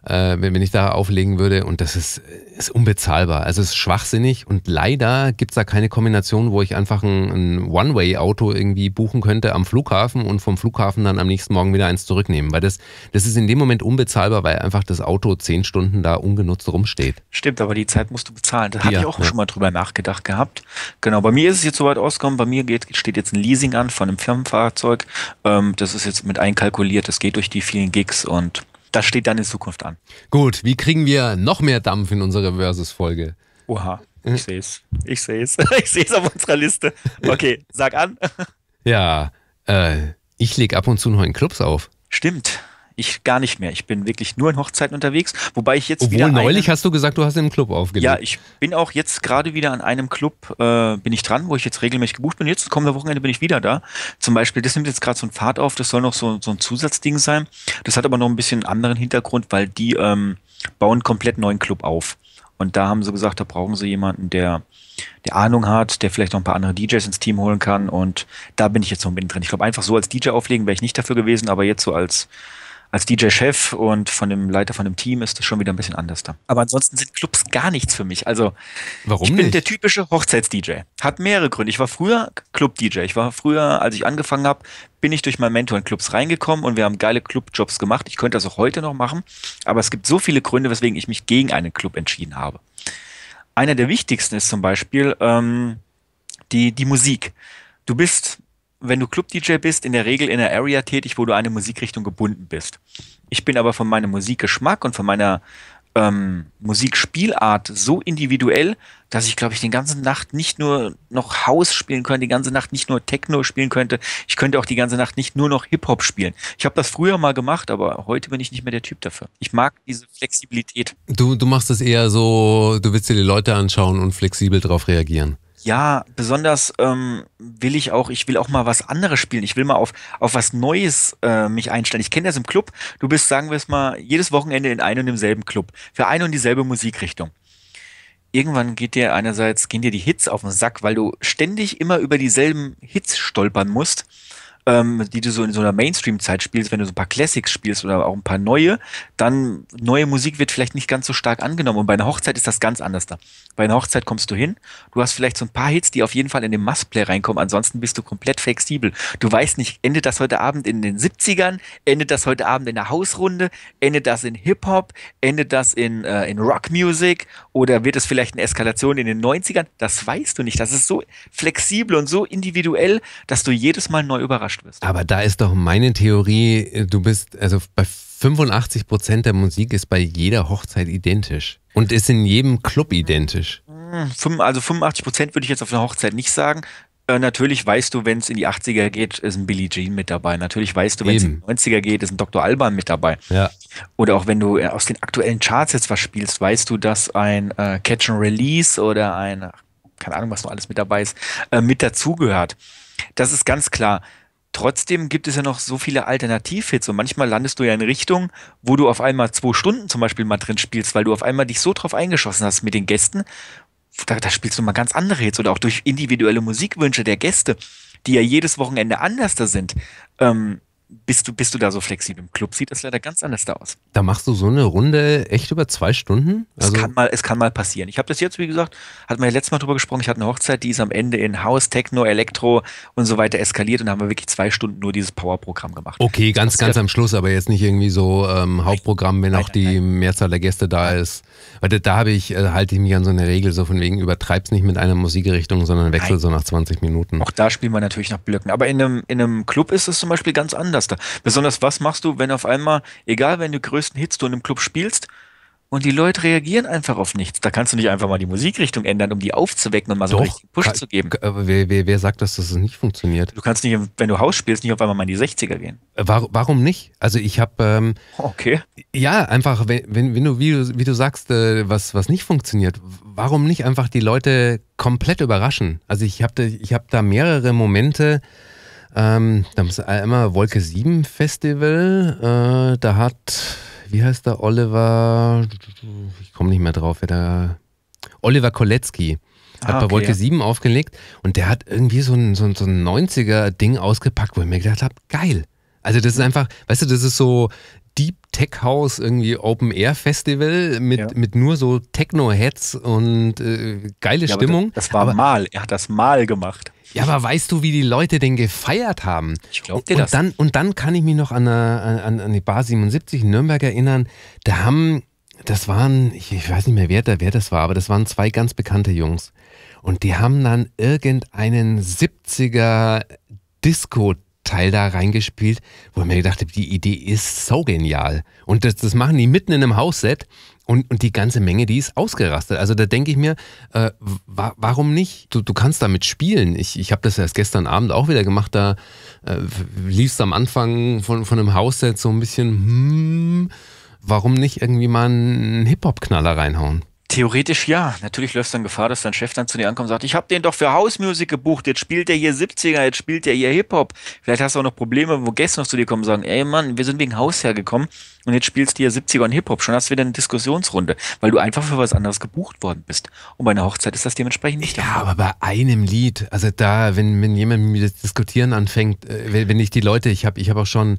äh, wenn, wenn ich da auflegen würde. Und das ist, ist unbezahlbar. Also es ist schwachsinnig und leider gibt es da keine Kombination, wo ich einfach ein, ein One-Way-Auto irgendwie buchen könnte am Flughafen und vom Flughafen dann am nächsten Morgen wieder eins zurücknehmen. Weil das, das ist in dem Moment unbezahlbar, weil einfach das Auto zehn Stunden da ungenutzt rumsteht. Stimmt, aber die Zeit musst du bezahlen. Da ja, habe ich auch ja. schon mal drüber nachgedacht gehabt. Genau, bei mir ist es jetzt soweit ausgekommen. Bei mir geht, steht jetzt ein Leasing an von einem Firmenfahrzeug. Ähm, das ist jetzt mit einkalkuliert. Das geht durch die vielen Gigs und das steht dann in Zukunft an. Gut, wie kriegen wir noch mehr Dampf in unsere Versus-Folge? Oha, ich sehe es. Ich sehe es. Ich sehe es auf unserer Liste. Okay, sag an. Ja, äh, ich lege ab und zu noch in Clubs auf. Stimmt. Ich gar nicht mehr. Ich bin wirklich nur in Hochzeiten unterwegs, wobei ich jetzt Obwohl wieder. neulich eine, hast du gesagt, du hast im Club aufgelegt. Ja, ich bin auch jetzt gerade wieder an einem Club, äh, bin ich dran, wo ich jetzt regelmäßig gebucht bin. Jetzt kommende Wochenende bin ich wieder da. Zum Beispiel, das nimmt jetzt gerade so ein Pfad auf, das soll noch so, so ein Zusatzding sein. Das hat aber noch ein bisschen einen anderen Hintergrund, weil die ähm, bauen einen komplett neuen Club auf. Und da haben sie gesagt, da brauchen sie jemanden, der, der Ahnung hat, der vielleicht noch ein paar andere DJs ins Team holen kann. Und da bin ich jetzt noch ein bisschen drin. Ich glaube, einfach so als DJ auflegen wäre ich nicht dafür gewesen, aber jetzt so als als DJ-Chef und von dem Leiter von dem Team ist das schon wieder ein bisschen anders da. Aber ansonsten sind Clubs gar nichts für mich. Also Warum ich bin nicht? der typische Hochzeits-DJ. Hat mehrere Gründe. Ich war früher Club-DJ. Ich war früher, als ich angefangen habe, bin ich durch meinen Mentor in Clubs reingekommen und wir haben geile Club-Jobs gemacht. Ich könnte das auch heute noch machen, aber es gibt so viele Gründe, weswegen ich mich gegen einen Club entschieden habe. Einer der wichtigsten ist zum Beispiel ähm, die, die Musik. Du bist wenn du Club-DJ bist, in der Regel in einer Area tätig, wo du eine Musikrichtung gebunden bist. Ich bin aber von meinem Musikgeschmack und von meiner ähm, Musikspielart so individuell, dass ich, glaube ich, den ganzen Nacht nicht nur noch House spielen könnte, die ganze Nacht nicht nur Techno spielen könnte, ich könnte auch die ganze Nacht nicht nur noch Hip-Hop spielen. Ich habe das früher mal gemacht, aber heute bin ich nicht mehr der Typ dafür. Ich mag diese Flexibilität. Du, du machst es eher so, du willst dir die Leute anschauen und flexibel darauf reagieren. Ja, besonders ähm, will ich auch, ich will auch mal was anderes spielen. Ich will mal auf, auf was Neues äh, mich einstellen. Ich kenne das im Club. Du bist, sagen wir es mal, jedes Wochenende in einem und demselben Club. Für eine und dieselbe Musikrichtung. Irgendwann geht dir einerseits, gehen dir die Hits auf den Sack, weil du ständig immer über dieselben Hits stolpern musst ähm, die du so in so einer Mainstream-Zeit spielst, wenn du so ein paar Classics spielst oder auch ein paar neue, dann neue Musik wird vielleicht nicht ganz so stark angenommen. Und bei einer Hochzeit ist das ganz anders da. Bei einer Hochzeit kommst du hin, du hast vielleicht so ein paar Hits, die auf jeden Fall in den Must-Play reinkommen. Ansonsten bist du komplett flexibel. Du weißt nicht, endet das heute Abend in den 70ern, endet das heute Abend in der Hausrunde, endet das in Hip-Hop, endet das in, äh, in Rock-Music oder wird es vielleicht eine Eskalation in den 90ern? Das weißt du nicht. Das ist so flexibel und so individuell, dass du jedes Mal neu überraschst überrascht wirst. Aber da ist doch meine Theorie, äh, du bist, also bei 85 Prozent der Musik ist bei jeder Hochzeit identisch und ist in jedem Club identisch. Hm, also 85 Prozent würde ich jetzt auf einer Hochzeit nicht sagen. Äh, natürlich weißt du, wenn es in die 80er geht, ist ein Billie Jean mit dabei. Natürlich weißt du, wenn es in die 90er geht, ist ein Dr. Alban mit dabei. Ja. Oder auch wenn du äh, aus den aktuellen Charts jetzt was spielst, weißt du, dass ein äh, Catch and Release oder ein, keine Ahnung, was noch alles mit dabei ist, äh, mit dazugehört. Das ist ganz klar. Trotzdem gibt es ja noch so viele Alternativhits und manchmal landest du ja in Richtung, wo du auf einmal zwei Stunden zum Beispiel mal drin spielst, weil du auf einmal dich so drauf eingeschossen hast mit den Gästen. Da, da spielst du mal ganz andere Hits oder auch durch individuelle Musikwünsche der Gäste, die ja jedes Wochenende anders da sind. Ähm, bist du, bist du da so flexibel? Im Club sieht das leider ganz anders da aus. Da machst du so eine Runde echt über zwei Stunden? Also es, kann mal, es kann mal passieren. Ich habe das jetzt, wie gesagt, hatten wir ja letztes Mal drüber gesprochen, ich hatte eine Hochzeit, die ist am Ende in Haus, Techno, Elektro und so weiter eskaliert und da haben wir wirklich zwei Stunden nur dieses Power-Programm gemacht. Okay, ganz, ganz am Schluss, aber jetzt nicht irgendwie so ähm, Hauptprogramm, wenn nein, auch die nein. Mehrzahl der Gäste da ist. Weil da habe ich, äh, halte ich mich an so eine Regel, so von wegen, übertreib's nicht mit einer Musikrichtung, sondern wechsel so nach 20 Minuten. Auch da spielen wir natürlich nach Blöcken. Aber in einem, in einem Club ist es zum Beispiel ganz anders. Podcaster. Besonders was machst du, wenn auf einmal, egal wenn du größten Hits du in einem Club spielst, und die Leute reagieren einfach auf nichts. Da kannst du nicht einfach mal die Musikrichtung ändern, um die aufzuwecken und mal Doch, so einen Push kann, zu geben. Aber wer, wer, wer sagt, dass das nicht funktioniert? Du kannst nicht, wenn du Haus spielst, nicht auf einmal mal in die 60er gehen. Äh, warum, warum nicht? Also ich habe... Ähm, okay. Ja, einfach, wenn, wenn du, wie du, wie du sagst, äh, was, was nicht funktioniert, warum nicht einfach die Leute komplett überraschen? Also ich habe da, hab da mehrere Momente... Ähm, da muss einmal Wolke 7 Festival. Äh, da hat, wie heißt der Oliver? Ich komme nicht mehr drauf, wer da. Oliver Kolecki hat ah, okay, bei Wolke ja. 7 aufgelegt und der hat irgendwie so ein, so so ein 90er-Ding ausgepackt, wo ich mir gedacht habe, geil. Also das ist mhm. einfach, weißt du, das ist so Deep Tech House irgendwie Open Air Festival mit, ja. mit nur so Techno-Heads und äh, geile ja, Stimmung. Das, das war aber, mal, er hat das mal gemacht. Ja, aber weißt du, wie die Leute den gefeiert haben? Ich glaube dir und das. Dann, und dann kann ich mich noch an, eine, äh, an, an die Bar 77 in Nürnberg erinnern. Da haben, das waren, ich, ich weiß nicht mehr, wer, wer das war, aber das waren zwei ganz bekannte Jungs. Und die haben dann irgendeinen 70er Disco Teil da reingespielt, wo ich mir gedacht habe, die Idee ist so genial. Und das, das machen die mitten in einem Hausset und, und die ganze Menge, die ist ausgerastet. Also da denke ich mir, äh, wa warum nicht? Du, du kannst damit spielen. Ich, ich habe das erst gestern Abend auch wieder gemacht. Da äh, liefst am Anfang von, von einem Hausset so ein bisschen, hm, warum nicht irgendwie mal einen Hip-Hop-Knaller reinhauen? Theoretisch ja. Natürlich läufst dann Gefahr, dass dein Chef dann zu dir ankommt und sagt, ich habe den doch für House-Music gebucht, jetzt spielt der hier 70er, jetzt spielt der hier Hip-Hop. Vielleicht hast du auch noch Probleme, wo Gäste noch zu dir kommen und sagen, ey Mann, wir sind wegen Haus hergekommen und jetzt spielst du hier 70er und Hip-Hop. Schon hast du wieder eine Diskussionsrunde, weil du einfach für was anderes gebucht worden bist. Und bei einer Hochzeit ist das dementsprechend nicht. der Fall. aber bei einem Lied, also da, wenn, wenn jemand mit mir das Diskutieren anfängt, äh, wenn ich die Leute, ich habe ich hab auch schon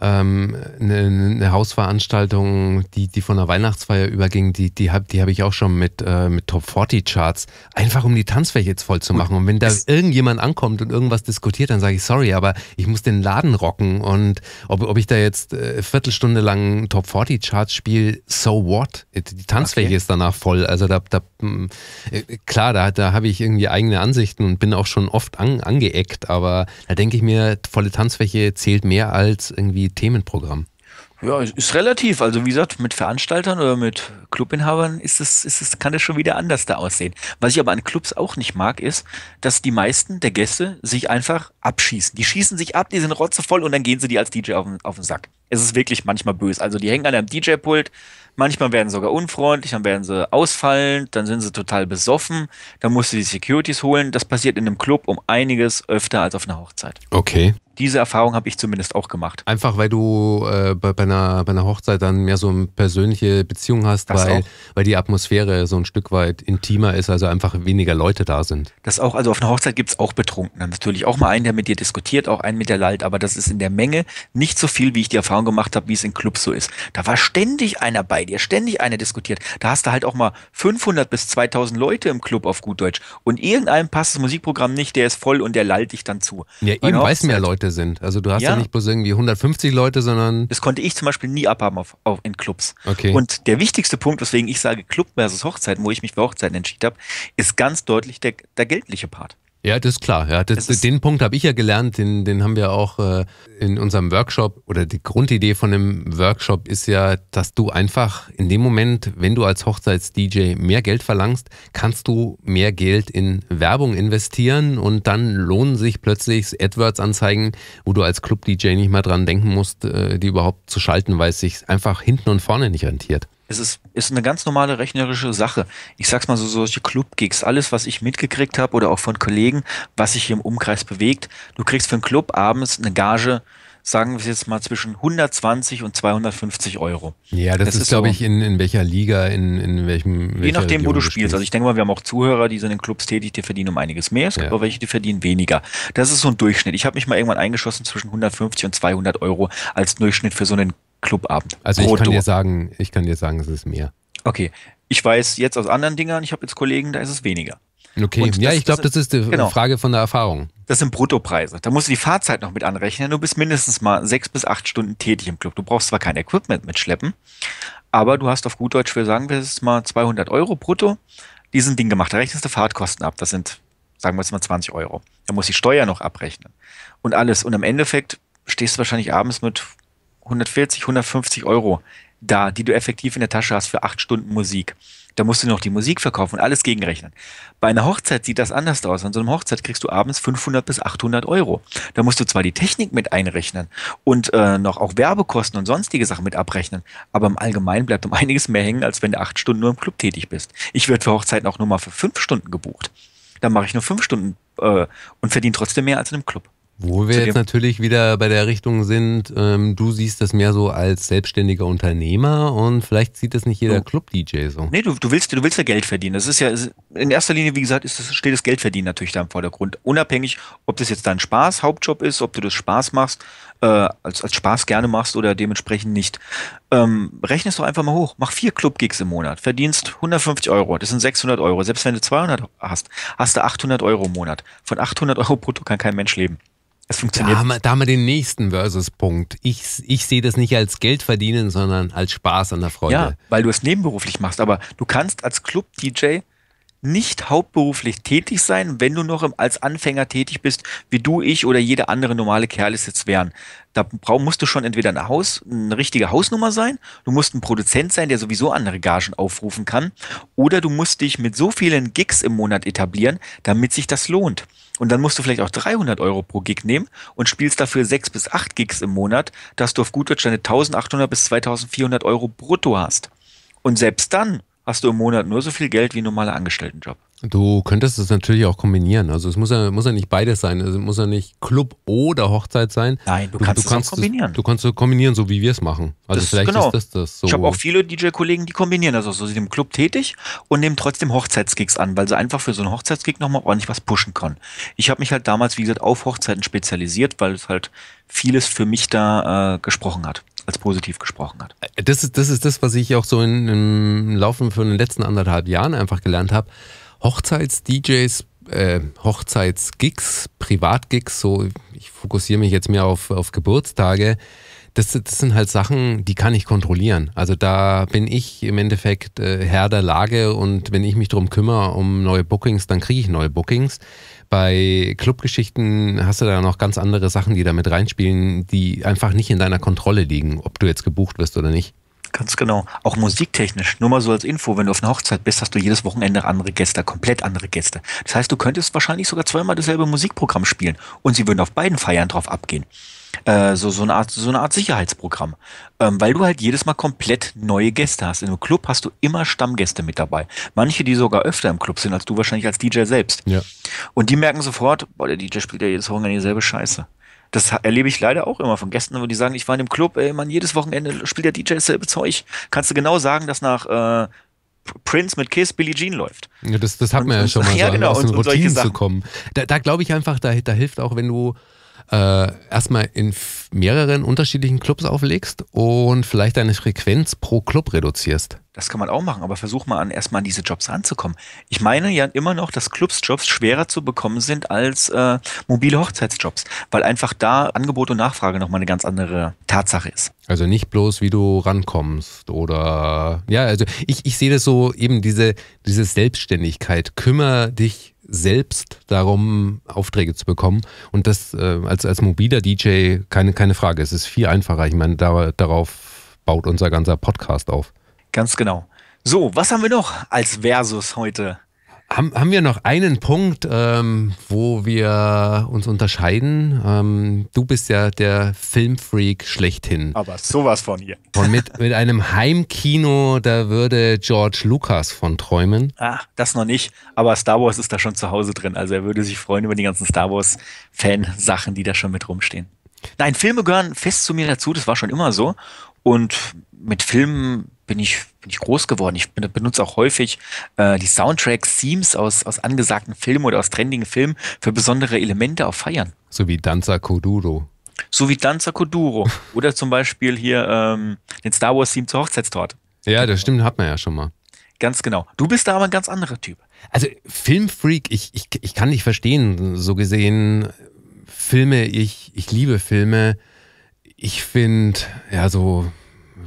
ähm, eine, eine, Hausveranstaltung, die, die von der Weihnachtsfeier überging, die, die habe die hab ich auch schon mit, äh, mit Top 40 Charts, einfach um die Tanzfläche jetzt voll zu machen. Und wenn da irgendjemand ankommt und irgendwas diskutiert, dann sage ich, sorry, aber ich muss den Laden rocken. Und ob, ob ich da jetzt äh, Viertelstunde lang Top 40 Charts spiele, so what? Die Tanzfläche okay. ist danach voll. Also da, da hm, äh, klar, da, da habe ich irgendwie eigene Ansichten und bin auch schon oft an, angeeckt, aber da denke ich mir, volle Tanzfläche zählt mehr als irgendwie Themenprogramm? Ja, ist relativ. Also wie gesagt, mit Veranstaltern oder mit Clubinhabern ist es, ist es, kann das schon wieder anders da aussehen. Was ich aber an Clubs auch nicht mag, ist, dass die meisten der Gäste sich einfach abschießen. Die schießen sich ab, die sind rotzevoll und dann gehen sie die als DJ auf den, auf den Sack. Es ist wirklich manchmal böse. Also die hängen an einem DJ-Pult, manchmal werden sie sogar unfreundlich, dann werden sie ausfallend, dann sind sie total besoffen, dann musst du die Securities holen. Das passiert in einem Club um einiges öfter als auf einer Hochzeit. Okay diese Erfahrung habe ich zumindest auch gemacht. Einfach weil du äh, bei, bei, einer, bei, einer, Hochzeit dann mehr so eine persönliche Beziehung hast, weil, weil die Atmosphäre so ein Stück weit intimer ist, also einfach weniger Leute da sind. Das auch, also auf einer Hochzeit gibt es auch Betrunkene. Natürlich auch mal einen, der mit dir diskutiert, auch einen mit der Leid, aber das ist in der Menge nicht so viel, wie ich die Erfahrung gemacht habe, wie es in Clubs so ist. Da war ständig einer bei dir, ständig einer diskutiert. Da hast du halt auch mal 500 bis 2000 Leute im Club auf gut Deutsch und irgendeinem passt das Musikprogramm nicht, der ist voll und der lallt dich dann zu. Ja, eben, weil mehr Leute Leute sind. Also du hast ja, ja nicht bloß irgendwie 150 Leute, sondern. Das konnte ich zum Beispiel nie abhaben auf, auf, in Clubs. Okay. Und der wichtigste Punkt, weswegen ich sage Club versus Hochzeiten, wo ich mich für Hochzeiten entschieden habe, ist ganz deutlich der, der geldliche Part. Ja, das ist klar. Ja, das, ist den Punkt habe ich ja gelernt, den, den haben wir auch äh, in unserem Workshop oder die Grundidee von dem Workshop ist ja, dass du einfach in dem Moment, wenn du als Hochzeits-DJ mehr Geld verlangst, kannst du mehr Geld in Werbung investieren und dann lohnen sich plötzlich AdWords-Anzeigen, wo du als Club-DJ nicht mehr dran denken musst, äh, die überhaupt zu schalten, weil es sich einfach hinten und vorne nicht rentiert es ist, ist eine ganz normale rechnerische Sache. Ich sag's mal so, solche Club-Gigs, alles, was ich mitgekriegt habe oder auch von Kollegen, was sich hier im Umkreis bewegt, du kriegst für einen Club abends eine Gage, sagen wir jetzt mal zwischen 120 und 250 Euro. Ja, das, das ist, ist glaube so, ich, in, in welcher Liga, in, in welchem. Je nachdem, Region wo du spielst. spielst. Also ich denke mal, wir haben auch Zuhörer, die sind in Clubs tätig, die verdienen um einiges mehr. Es gibt ja. aber welche, die verdienen weniger. Das ist so ein Durchschnitt. Ich habe mich mal irgendwann eingeschossen zwischen 150 und 200 Euro als Durchschnitt für so einen Clubabend. Also ich kann dir sagen, ich kann dir sagen, es ist mehr. Okay. Ich weiß jetzt aus anderen Dingern, ich habe jetzt Kollegen, da ist es weniger. Okay, Und ja, ich glaube, das ist die genau. Frage von der Erfahrung. Das sind Bruttopreise. Da musst du die Fahrzeit noch mit anrechnen. Du bist mindestens mal sechs bis acht Stunden tätig im Club. Du brauchst zwar kein Equipment mitschleppen, aber du hast auf gut Deutsch, für, sagen wir es mal 200 Euro brutto diesen Ding gemacht. Da rechnest du Fahrtkosten ab. Das sind, sagen wir jetzt mal 20 Euro. Da muss die Steuer noch abrechnen. Und alles. Und im Endeffekt stehst du wahrscheinlich abends mit 140, 150 Euro da, die du effektiv in der Tasche hast für acht Stunden Musik. Da musst du noch die Musik verkaufen und alles gegenrechnen. Bei einer Hochzeit sieht das anders aus. An so einer Hochzeit kriegst du abends 500 bis 800 Euro. Da musst du zwar die Technik mit einrechnen und äh, noch auch Werbekosten und sonstige Sachen mit abrechnen, aber im Allgemeinen bleibt um einiges mehr hängen, als wenn du acht Stunden nur im Club tätig bist. Ich werde für Hochzeiten auch nur mal für fünf Stunden gebucht. Da mache ich nur fünf Stunden äh, und verdiene trotzdem mehr als in einem Club. Wo wir jetzt natürlich wieder bei der Richtung sind, ähm, du siehst das mehr so als selbstständiger Unternehmer und vielleicht sieht das nicht jeder Club-DJ so. Nee, du, du, willst, du willst ja Geld verdienen. Das ist ja in erster Linie, wie gesagt, ist, steht das Geldverdienen natürlich da im Vordergrund. Unabhängig, ob das jetzt dein Spaß, Hauptjob ist, ob du das Spaß machst, äh, als, als Spaß gerne machst oder dementsprechend nicht. Ähm, rechne doch einfach mal hoch. Mach vier Club-Gigs im Monat, verdienst 150 Euro, das sind 600 Euro. Selbst wenn du 200 hast, hast du 800 Euro im Monat. Von 800 Euro brutto kann kein Mensch leben. Es funktioniert. Da haben, wir, da haben wir den nächsten Versus-Punkt. Ich, ich sehe das nicht als Geld verdienen, sondern als Spaß an der Freude. Ja, weil du es nebenberuflich machst. Aber du kannst als Club-DJ nicht hauptberuflich tätig sein, wenn du noch im, als Anfänger tätig bist, wie du, ich oder jeder andere normale Kerl es jetzt wären. Da brauch, musst du schon entweder ein Haus, eine richtige Hausnummer sein, du musst ein Produzent sein, der sowieso andere Gagen aufrufen kann, oder du musst dich mit so vielen Gigs im Monat etablieren, damit sich das lohnt. Und dann musst du vielleicht auch 300 Euro pro Gig nehmen und spielst dafür 6 bis 8 Gigs im Monat, dass du auf gut Deutsch deine 1800 bis 2400 Euro brutto hast. Und selbst dann hast du im Monat nur so viel Geld wie ein normaler Angestelltenjob. Du könntest es natürlich auch kombinieren. Also es muss ja, muss ja nicht beides sein. Es also muss ja nicht Club oder Hochzeit sein. Nein, du, du kannst, du es kannst kombinieren. Das, du kannst es kombinieren, so wie wir es machen. Also das, vielleicht genau. ist das das. So. Ich habe auch viele DJ-Kollegen, die kombinieren Also so. Sie sind im Club tätig und nehmen trotzdem Hochzeitsgigs an, weil sie einfach für so einen Hochzeitsgig nochmal ordentlich was pushen können. Ich habe mich halt damals, wie gesagt, auf Hochzeiten spezialisiert, weil es halt vieles für mich da äh, gesprochen hat als positiv gesprochen hat. Äh, das ist das, ist das was ich auch so in, im Laufen von den letzten anderthalb Jahren einfach gelernt habe. Hochzeits-DJs, äh, Hochzeits-Gigs, Privatgigs, so ich fokussiere mich jetzt mehr auf, auf Geburtstage. Das, das, sind halt Sachen, die kann ich kontrollieren. Also da bin ich im Endeffekt äh, Herr der Lage und wenn ich mich drum kümmere um neue Bookings, dann kriege ich neue Bookings. Bei Clubgeschichten hast du da noch ganz andere Sachen, die da mit reinspielen, die einfach nicht in deiner Kontrolle liegen, ob du jetzt gebucht wirst oder nicht. Ganz genau. Auch musiktechnisch. Nur mal so als Info, wenn du auf einer Hochzeit bist, hast du jedes Wochenende andere Gäste, komplett andere Gäste. Das heißt, du könntest wahrscheinlich sogar zweimal dasselbe Musikprogramm spielen und sie würden auf beiden Feiern drauf abgehen. Äh, so, so, eine Art, so eine Art Sicherheitsprogramm. Ähm, weil du halt jedes Mal komplett neue Gäste hast. In einem Club hast du immer Stammgäste mit dabei. Manche, die sogar öfter im Club sind als du wahrscheinlich als DJ selbst. Ja. Und die merken sofort, boah, der DJ spielt ja jedes Wochenende dieselbe Scheiße. Das erlebe ich leider auch immer von Gästen, wo die sagen, ich war in dem Club, ey, man, jedes Wochenende spielt der DJ dasselbe Zeug. Kannst du genau sagen, dass nach äh, Prince mit Kiss Billie Jean läuft. Ja, das, das hat man und, ja schon mal, ja, so, genau, aus den Routinen zu kommen. Da, da glaube ich einfach, da, da hilft auch, wenn du äh, erstmal in mehreren unterschiedlichen Clubs auflegst und vielleicht deine Frequenz pro Club reduzierst. Das kann man auch machen, aber versuch mal an, erstmal an diese Jobs ranzukommen. Ich meine ja immer noch, dass Clubs-Jobs schwerer zu bekommen sind als äh, mobile Hochzeitsjobs, weil einfach da Angebot und Nachfrage nochmal eine ganz andere Tatsache ist. Also nicht bloß, wie du rankommst oder ja, also ich, ich sehe das so eben diese, diese Selbstständigkeit. Kümmer dich selbst darum, Aufträge zu bekommen. Und das äh, als, als mobiler DJ keine, keine Frage. Es ist viel einfacher. Ich meine, da, darauf baut unser ganzer Podcast auf. Ganz genau. So, was haben wir noch als Versus heute? Haben, haben wir noch einen Punkt, ähm, wo wir uns unterscheiden? Ähm, du bist ja der Filmfreak schlechthin. Aber sowas von hier. Und mit, mit einem Heimkino, da würde George Lucas von träumen. Ah, das noch nicht. Aber Star Wars ist da schon zu Hause drin. Also er würde sich freuen über die ganzen Star Wars-Fan-Sachen, die da schon mit rumstehen. Nein, Filme gehören fest zu mir dazu. Das war schon immer so. Und mit Filmen bin ich, bin ich groß geworden. Ich benutze auch häufig äh, die Soundtracks, Themes aus, aus angesagten Filmen oder aus trendigen Filmen für besondere Elemente auf Feiern. So wie Danza Koduro. So wie Danza Koduro. oder zum Beispiel hier ähm, den Star Wars Theme zur Hochzeitstorte. Ja, das stimmt, hat man ja schon mal. Ganz genau. Du bist da aber ein ganz anderer Typ. Also Filmfreak, ich, ich, ich kann dich verstehen, so gesehen, Filme, ich, ich liebe Filme. Ich finde, ja, so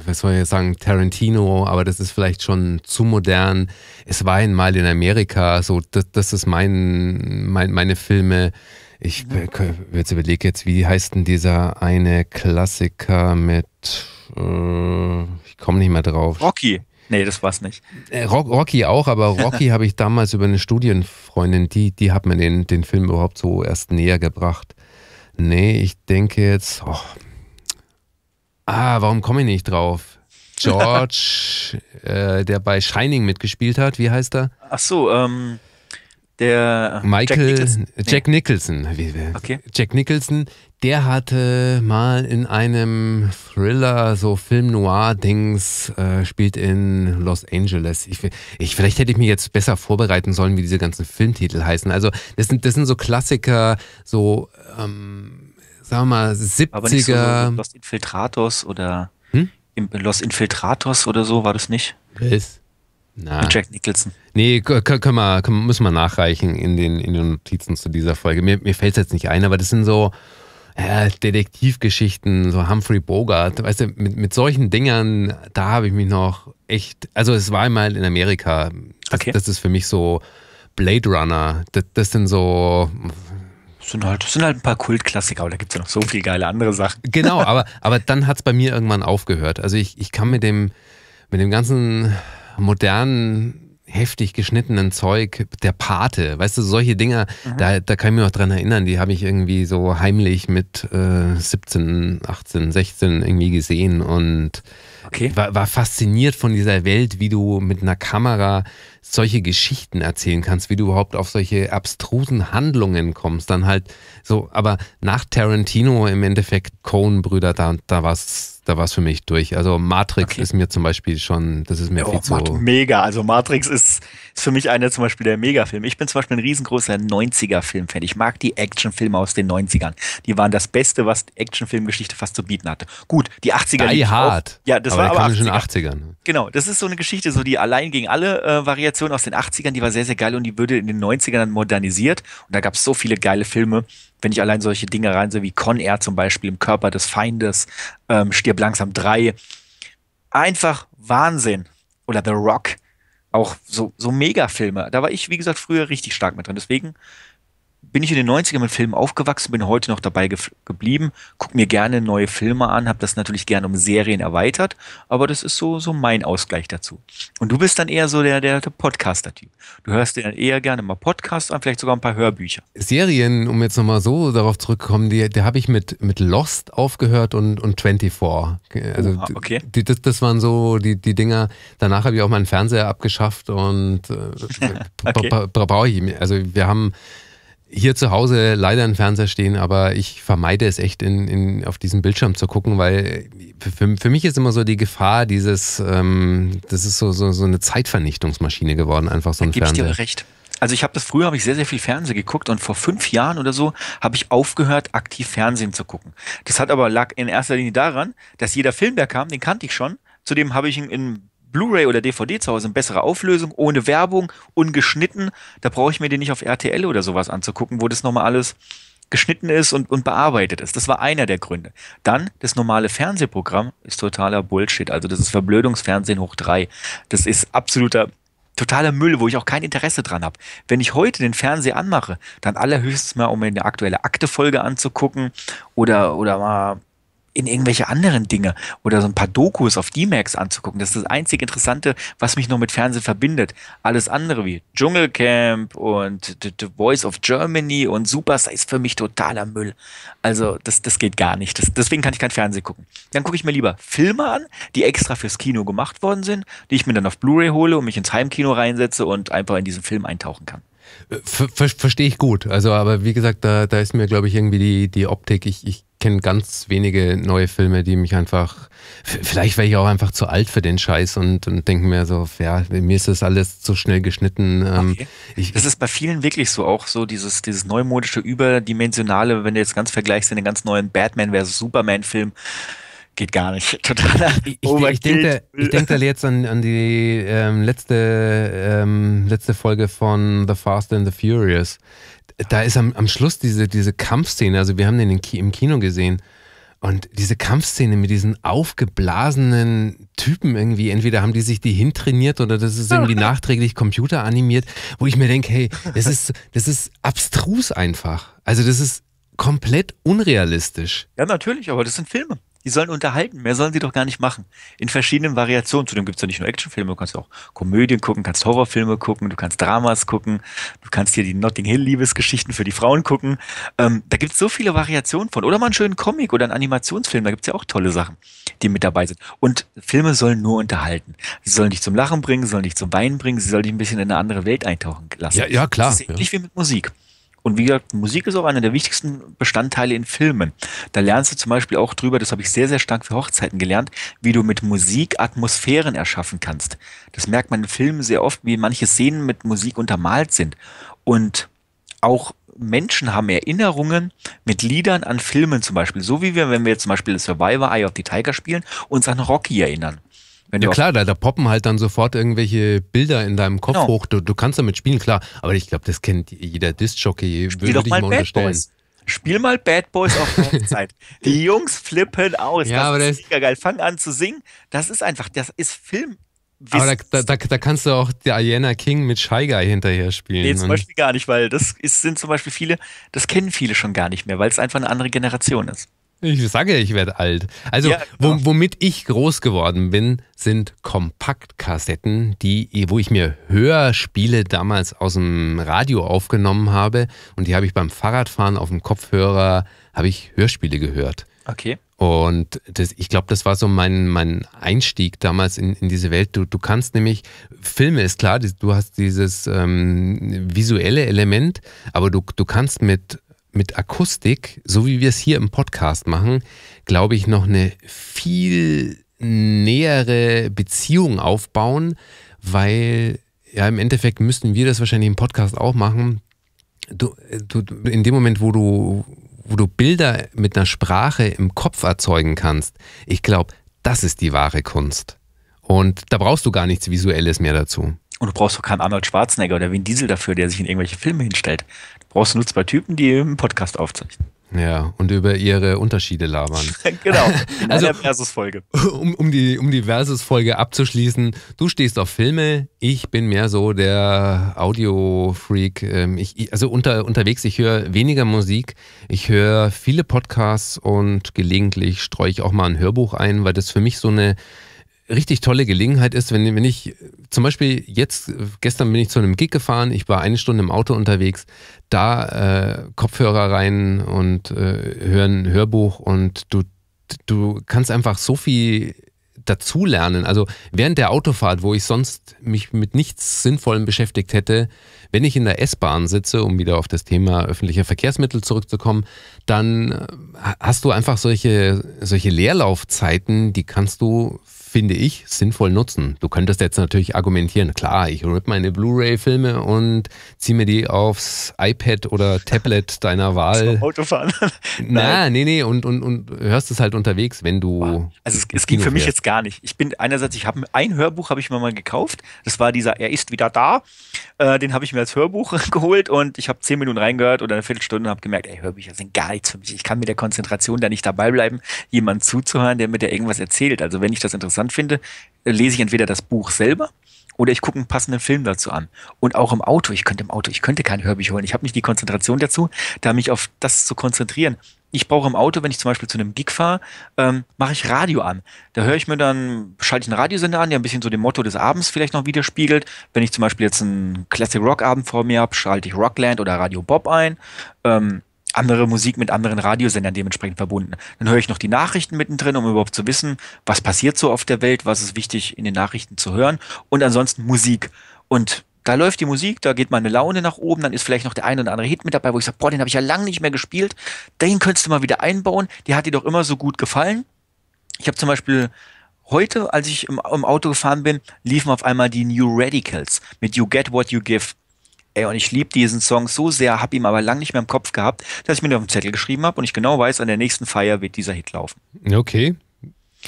was soll ich jetzt sagen, Tarantino, aber das ist vielleicht schon zu modern. Es war einmal in Amerika, so das, das ist mein, mein, meine Filme. Ich jetzt überlege jetzt, wie heißt denn dieser eine Klassiker mit, äh, ich komme nicht mehr drauf. Rocky. Nee, das war's nicht. Äh, Rocky auch, aber Rocky habe ich damals über eine Studienfreundin, die, die hat mir den, den Film überhaupt so erst näher gebracht. Nee, ich denke jetzt, oh, Ah, warum komme ich nicht drauf? George, äh, der bei Shining mitgespielt hat, wie heißt er? Ach so, ähm, der Michael Jack Nicholson. Jack Nicholson. Okay. Jack Nicholson, der hatte mal in einem Thriller, so Film Noir-Dings, äh, spielt in Los Angeles. Ich, ich, vielleicht hätte ich mich jetzt besser vorbereiten sollen, wie diese ganzen Filmtitel heißen. Also, das sind, das sind so Klassiker, so ähm, sagen wir mal, 70er. Aber nicht so Los Infiltrators oder hm? Los Infiltrators oder so war das nicht? Was? Na. Jack Nicholson. Nee, können wir, können, müssen wir nachreichen in den, in den Notizen zu dieser Folge. Mir, mir fällt es jetzt nicht ein, aber das sind so äh, Detektivgeschichten, so Humphrey Bogart. Weißt du, mit, mit solchen Dingern, da habe ich mich noch echt. Also, es war einmal in Amerika. Das, okay. das ist für mich so Blade Runner. Das, das sind so, sind halt, sind halt ein paar Kultklassiker, aber da gibt es ja noch so viele geile andere Sachen. Genau, aber, aber dann hat es bei mir irgendwann aufgehört. Also ich, ich kann mit dem, mit dem ganzen modernen, heftig geschnittenen Zeug, der Pate, weißt du, solche Dinger, mhm. da, da kann ich mich noch dran erinnern, die habe ich irgendwie so heimlich mit äh, 17, 18, 16 irgendwie gesehen und okay. war, war fasziniert von dieser Welt, wie du mit einer Kamera solche Geschichten erzählen kannst, wie du überhaupt auf solche abstrusen Handlungen kommst. Dann halt so, aber nach Tarantino im Endeffekt Cohen-Brüder, da, da war es da war's für mich durch. Also Matrix okay. ist mir zum Beispiel schon, das ist mir oh, viel zu... Mart mega, also Matrix ist, ist für mich einer zum Beispiel der Megafilm. Ich bin zum Beispiel ein riesengroßer 90er-Film-Fan. Ich mag die Actionfilme aus den 90ern. Die waren das Beste, was Actionfilmgeschichte fast zu bieten hatte. Gut, die 80er... Die Hard. ja, das aber war aber schon 80ern. Ne? Genau, das ist so eine Geschichte, so die allein gegen alle äh, Variation Dokumentation aus den 80ern, die war sehr, sehr geil und die wurde in den 90ern dann modernisiert. Und da gab es so viele geile Filme, wenn ich allein solche Dinge rein, so wie Con Air zum Beispiel, im Körper des Feindes, ähm, Stirb langsam 3. Einfach Wahnsinn. Oder The Rock. Auch so, so Mega-Filme. Da war ich, wie gesagt, früher richtig stark mit drin. Deswegen bin ich in den 90ern mit Filmen aufgewachsen, bin heute noch dabei ge geblieben, gucke mir gerne neue Filme an, habe das natürlich gerne um Serien erweitert, aber das ist so, so mein Ausgleich dazu. Und du bist dann eher so der, der, der Podcaster-Typ. Du hörst dir dann eher gerne mal Podcasts an, vielleicht sogar ein paar Hörbücher. Serien, um jetzt nochmal so darauf zurückzukommen, die, die habe ich mit, mit Lost aufgehört und, und 24. Äh, also Oha, okay. Die, das, das waren so die, die Dinger. Danach habe ich auch meinen Fernseher abgeschafft und äh, okay. bra brauche ich, also wir haben hier zu Hause leider einen Fernseher stehen, aber ich vermeide es echt, in, in, auf diesen Bildschirm zu gucken, weil äh, für, für mich ist immer so die Gefahr, dieses, ähm, das ist so, so, so eine Zeitvernichtungsmaschine geworden, einfach so ein Gib Fernseher. Ich dir recht. Also ich habe das früher, habe ich sehr, sehr viel Fernsehen geguckt und vor fünf Jahren oder so habe ich aufgehört, aktiv Fernsehen zu gucken. Das hat aber lag in erster Linie daran, dass jeder Film, der kam, den kannte ich schon. Zudem habe ich ihn in Blu-ray oder DVD zu Hause in besserer Auflösung, ohne Werbung, ungeschnitten. Da brauche ich mir den nicht auf RTL oder sowas anzugucken, wo das nochmal alles geschnitten ist und, und bearbeitet ist. Das war einer der Gründe. Dann, das normale Fernsehprogramm ist totaler Bullshit. Also das ist Verblödungsfernsehen hoch drei. Das ist absoluter, totaler Müll, wo ich auch kein Interesse dran habe. Wenn ich heute den Fernseher anmache, dann allerhöchstens mal, um mir eine aktuelle Aktefolge anzugucken oder, oder mal in irgendwelche anderen Dinge oder so ein paar Dokus auf D-Max anzugucken. Das ist das einzig Interessante, was mich noch mit Fernsehen verbindet. Alles andere wie Dschungelcamp und The, The Voice of Germany und Superstar ist für mich totaler Müll. Also das, das geht gar nicht. Das, deswegen kann ich kein Fernsehen gucken. Dann gucke ich mir lieber Filme an, die extra fürs Kino gemacht worden sind, die ich mir dann auf Blu-ray hole und mich ins Heimkino reinsetze und einfach in diesen Film eintauchen kann. Äh, ver Verstehe ich gut. Also, aber wie gesagt, da, da ist mir, glaube ich, irgendwie die, die Optik. Ich, ich kenne ganz wenige neue Filme, die mich einfach. Vielleicht wäre ich auch einfach zu alt für den Scheiß und, und denke mir so, ja, mir ist das alles zu schnell geschnitten. Ähm, okay. Ich, das ist bei vielen wirklich so, auch so dieses, dieses neumodische, überdimensionale, wenn du jetzt ganz vergleichst in den ganz neuen Batman versus Superman-Film. Geht gar nicht. Total. ich, ich, ich denke denk da jetzt an, an die ähm, letzte, ähm, letzte Folge von The Fast and the Furious da ist am, am Schluss diese, diese Kampfszene, also wir haben den im Kino gesehen. Und diese Kampfszene mit diesen aufgeblasenen Typen irgendwie, entweder haben die sich die hintrainiert oder das ist irgendwie nachträglich computeranimiert, wo ich mir denke, hey, das ist, das ist abstrus einfach. Also das ist komplett unrealistisch. Ja, natürlich, aber das sind Filme. Die sollen unterhalten, mehr sollen sie doch gar nicht machen. In verschiedenen Variationen. Zudem gibt es ja nicht nur Actionfilme, du kannst auch Komödien gucken, kannst Horrorfilme gucken, du kannst Dramas gucken, du kannst hier die Notting Hill Liebesgeschichten für die Frauen gucken. Ähm, da gibt es so viele Variationen von. Oder mal einen schönen Comic oder einen Animationsfilm, da gibt es ja auch tolle Sachen, die mit dabei sind. Und Filme sollen nur unterhalten. Sie sollen dich zum Lachen bringen, sie sollen dich zum Weinen bringen, sie sollen dich ein bisschen in eine andere Welt eintauchen lassen. Ja, ja klar. Das ist ähnlich ja. wie mit Musik. Und wie gesagt, Musik ist auch einer der wichtigsten Bestandteile in Filmen. Da lernst du zum Beispiel auch drüber, das habe ich sehr, sehr stark für Hochzeiten gelernt, wie du mit Musik Atmosphären erschaffen kannst. Das merkt man in Filmen sehr oft, wie manche Szenen mit Musik untermalt sind. Und auch Menschen haben Erinnerungen mit Liedern an Filmen zum Beispiel. So wie wir, wenn wir jetzt zum Beispiel Survivor Eye of the Tiger spielen, uns an Rocky erinnern. Wenn ja klar, da, da, poppen halt dann sofort irgendwelche Bilder in deinem Kopf genau. hoch. Du, du, kannst damit spielen, klar. Aber ich glaube, das kennt jeder Disc-Jockey, würde ich mal Bad unterstellen. Boys. Spiel mal Bad Boys auf Hochzeit. Die Jungs flippen aus. Ja, das aber ist mega geil. Fang an zu singen. Das ist einfach, das ist Film. Aber da, da, da, kannst du auch Diana King mit Shy Guy hinterher spielen. Nee, zum Beispiel gar nicht, weil das ist, sind zum Beispiel viele, das kennen viele schon gar nicht mehr, weil es einfach eine andere Generation ist. Ich sage ja, ich werde alt. Also, ja, womit ich groß geworden bin, sind Kompaktkassetten, die, wo ich mir Hörspiele damals aus dem Radio aufgenommen habe. Und die habe ich beim Fahrradfahren auf dem Kopfhörer, habe ich Hörspiele gehört. Okay. Und das, ich glaube, das war so mein, mein Einstieg damals in, in diese Welt. Du, du kannst nämlich, Filme ist klar, du hast dieses ähm, visuelle Element, aber du, du kannst mit mit Akustik, so wie wir es hier im Podcast machen, glaube ich, noch eine viel nähere Beziehung aufbauen, weil ja im Endeffekt müssten wir das wahrscheinlich im Podcast auch machen. Du, äh, du, in dem Moment, wo du, wo du Bilder mit einer Sprache im Kopf erzeugen kannst, ich glaube, das ist die wahre Kunst. Und da brauchst du gar nichts Visuelles mehr dazu. Und du brauchst doch keinen Arnold Schwarzenegger oder Vin Diesel dafür, der sich in irgendwelche Filme hinstellt brauchst du nur zwei Typen, die einen Podcast aufzeichnen. Ja, und über ihre Unterschiede labern. genau, also also, in also, der Versus-Folge. Um, um, die, um die Versus-Folge abzuschließen, du stehst auf Filme, ich bin mehr so der Audio-Freak. Ähm, ich, also unter, unterwegs, ich höre weniger Musik, ich höre viele Podcasts und gelegentlich streue ich auch mal ein Hörbuch ein, weil das für mich so eine richtig tolle Gelegenheit ist, wenn, wenn ich zum Beispiel jetzt, gestern bin ich zu einem Gig gefahren, ich war eine Stunde im Auto unterwegs, da äh, Kopfhörer rein und äh, hören Hörbuch und du, du kannst einfach so viel dazulernen. Also während der Autofahrt, wo ich sonst mich mit nichts Sinnvollem beschäftigt hätte, wenn ich in der S-Bahn sitze, um wieder auf das Thema öffentliche Verkehrsmittel zurückzukommen, dann äh, hast du einfach solche, solche Leerlaufzeiten, die kannst du finde ich, sinnvoll nutzen. Du könntest jetzt natürlich argumentieren, klar, ich rip meine Blu-ray-Filme und ziehe mir die aufs iPad oder Tablet deiner Wahl. Zum Autofahren. Na, nee, nee, und, und, und hörst es halt unterwegs, wenn du. Also es, es ging für mich jetzt gar nicht. Ich bin einerseits, ich habe ein Hörbuch habe ich mir mal gekauft. Das war dieser Er ist wieder da. Äh, den habe ich mir als Hörbuch geholt und ich habe zehn Minuten reingehört oder eine Viertelstunde und habe gemerkt, ey, Hörbücher sind gar nichts für mich. Ich kann mit der Konzentration da nicht dabei bleiben, jemand zuzuhören, der mir da irgendwas erzählt. Also wenn ich das interessant interessant finde, äh, lese ich entweder das Buch selber oder ich gucke einen passenden Film dazu an. Und auch im Auto, ich könnte im Auto, ich könnte kein Hörbuch holen. Ich habe nicht die Konzentration dazu, da mich auf das zu konzentrieren. Ich brauche im Auto, wenn ich zum Beispiel zu einem Gig fahre, ähm, mache ich Radio an. Da höre ich mir dann, schalte ich einen Radiosender an, der ein bisschen so dem Motto des Abends vielleicht noch widerspiegelt. Wenn ich zum Beispiel jetzt einen Classic Rock Abend vor mir habe, schalte ich Rockland oder Radio Bob ein. Ähm, andere Musik mit anderen Radiosendern dementsprechend verbunden. Dann höre ich noch die Nachrichten mittendrin, um überhaupt zu wissen, was passiert so auf der Welt, was ist wichtig in den Nachrichten zu hören und ansonsten Musik. Und da läuft die Musik, da geht meine Laune nach oben, dann ist vielleicht noch der ein oder andere Hit mit dabei, wo ich sage, boah, den habe ich ja lange nicht mehr gespielt, den könntest du mal wieder einbauen, der hat dir doch immer so gut gefallen. Ich habe zum Beispiel heute, als ich im, im, Auto gefahren bin, liefen auf einmal die New Radicals mit You Get What You Give. Ey, und ich liebe diesen Song so sehr, habe ihn aber lange nicht mehr im Kopf gehabt, dass ich mir den auf den Zettel geschrieben habe und ich genau weiß, an der nächsten Feier wird dieser Hit laufen. Okay.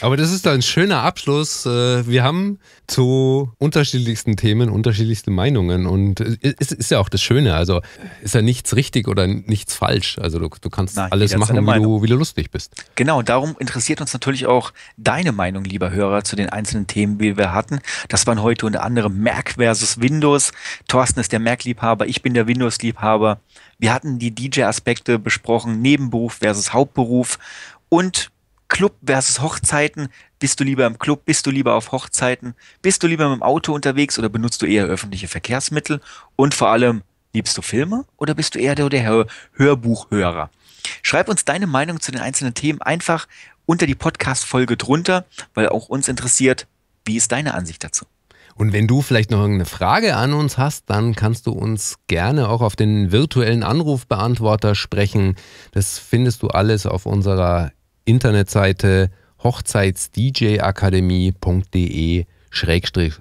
Aber das ist ein schöner Abschluss. Äh, wir haben zu unterschiedlichsten Themen unterschiedlichste Meinungen und es ist ja auch das Schöne. Also ist ja nichts richtig oder nichts falsch. Also du, du kannst Nein, alles machen, wie du, wie du lustig bist. Genau, darum interessiert uns natürlich auch deine Meinung, lieber Hörer, zu den einzelnen Themen, wie wir hatten. Das waren heute unter anderem Mac versus Windows. Thorsten ist der Mac-Liebhaber, ich bin der Windows-Liebhaber. Wir hatten die DJ-Aspekte besprochen, Nebenberuf versus Hauptberuf und Club versus Hochzeiten. Bist du lieber im Club? Bist du lieber auf Hochzeiten? Bist du lieber mit dem Auto unterwegs oder benutzt du eher öffentliche Verkehrsmittel? Und vor allem, liebst du Filme oder bist du eher der, der Hörbuchhörer? Schreib uns deine Meinung zu den einzelnen Themen einfach unter die Podcast-Folge drunter, weil auch uns interessiert, wie ist deine Ansicht dazu? Und wenn du vielleicht noch irgendeine Frage an uns hast, dann kannst du uns gerne auch auf den virtuellen Anrufbeantworter sprechen. Das findest du alles auf unserer Internetseite hochzeitsdjakademie.de Schrägstrich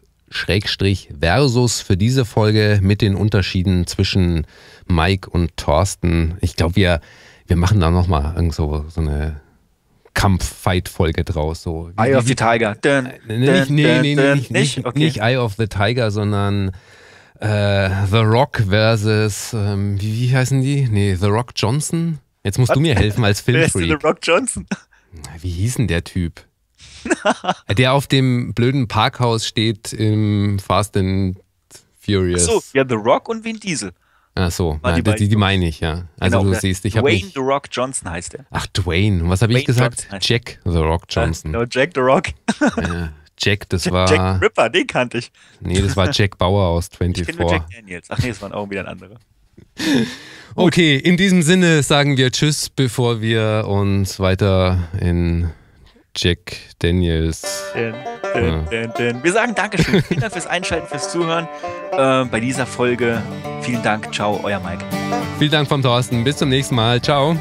versus für diese Folge mit den Unterschieden zwischen Mike und Thorsten. Ich glaube, wir, wir machen da nochmal so, so eine Kampf-Fight-Folge draus. So. Eye of the Tiger. Dun, nee, nee, nee, nicht, nicht, okay. nicht Eye of the Tiger, sondern äh, The Rock versus, ähm, wie, wie heißen die? Nee, The Rock Johnson? Jetzt musst Was? du mir helfen als Filmfreak. Wer ist Rock Johnson? Wie hieß denn der Typ? der auf dem blöden Parkhaus steht im Fast and Furious. Ach so, ja, The Rock und Vin Diesel. Ach so, ja, die, die, die, meine ich, ja. Also genau, du siehst, ich habe Dwayne The Rock Johnson heißt er. Ach, Dwayne. Was habe ich gesagt? Johnson. Jack The Rock Johnson. No, Jack The Rock. ja, Jack, das war... Jack Ripper, den kannte ich. Nee, das war Jack Bauer aus 24. Ich kenne Jack Daniels. Ach nee, das war auch wieder ein anderer. Okay, in diesem Sinne sagen wir Tschüss, bevor wir uns weiter in Jack Daniels. Den, den, den, wir sagen Dankeschön. Vielen Dank fürs Einschalten, fürs Zuhören äh, bei dieser Folge. Vielen Dank. Ciao, euer Mike. Vielen Dank vom Thorsten. Bis zum nächsten Mal. Ciao.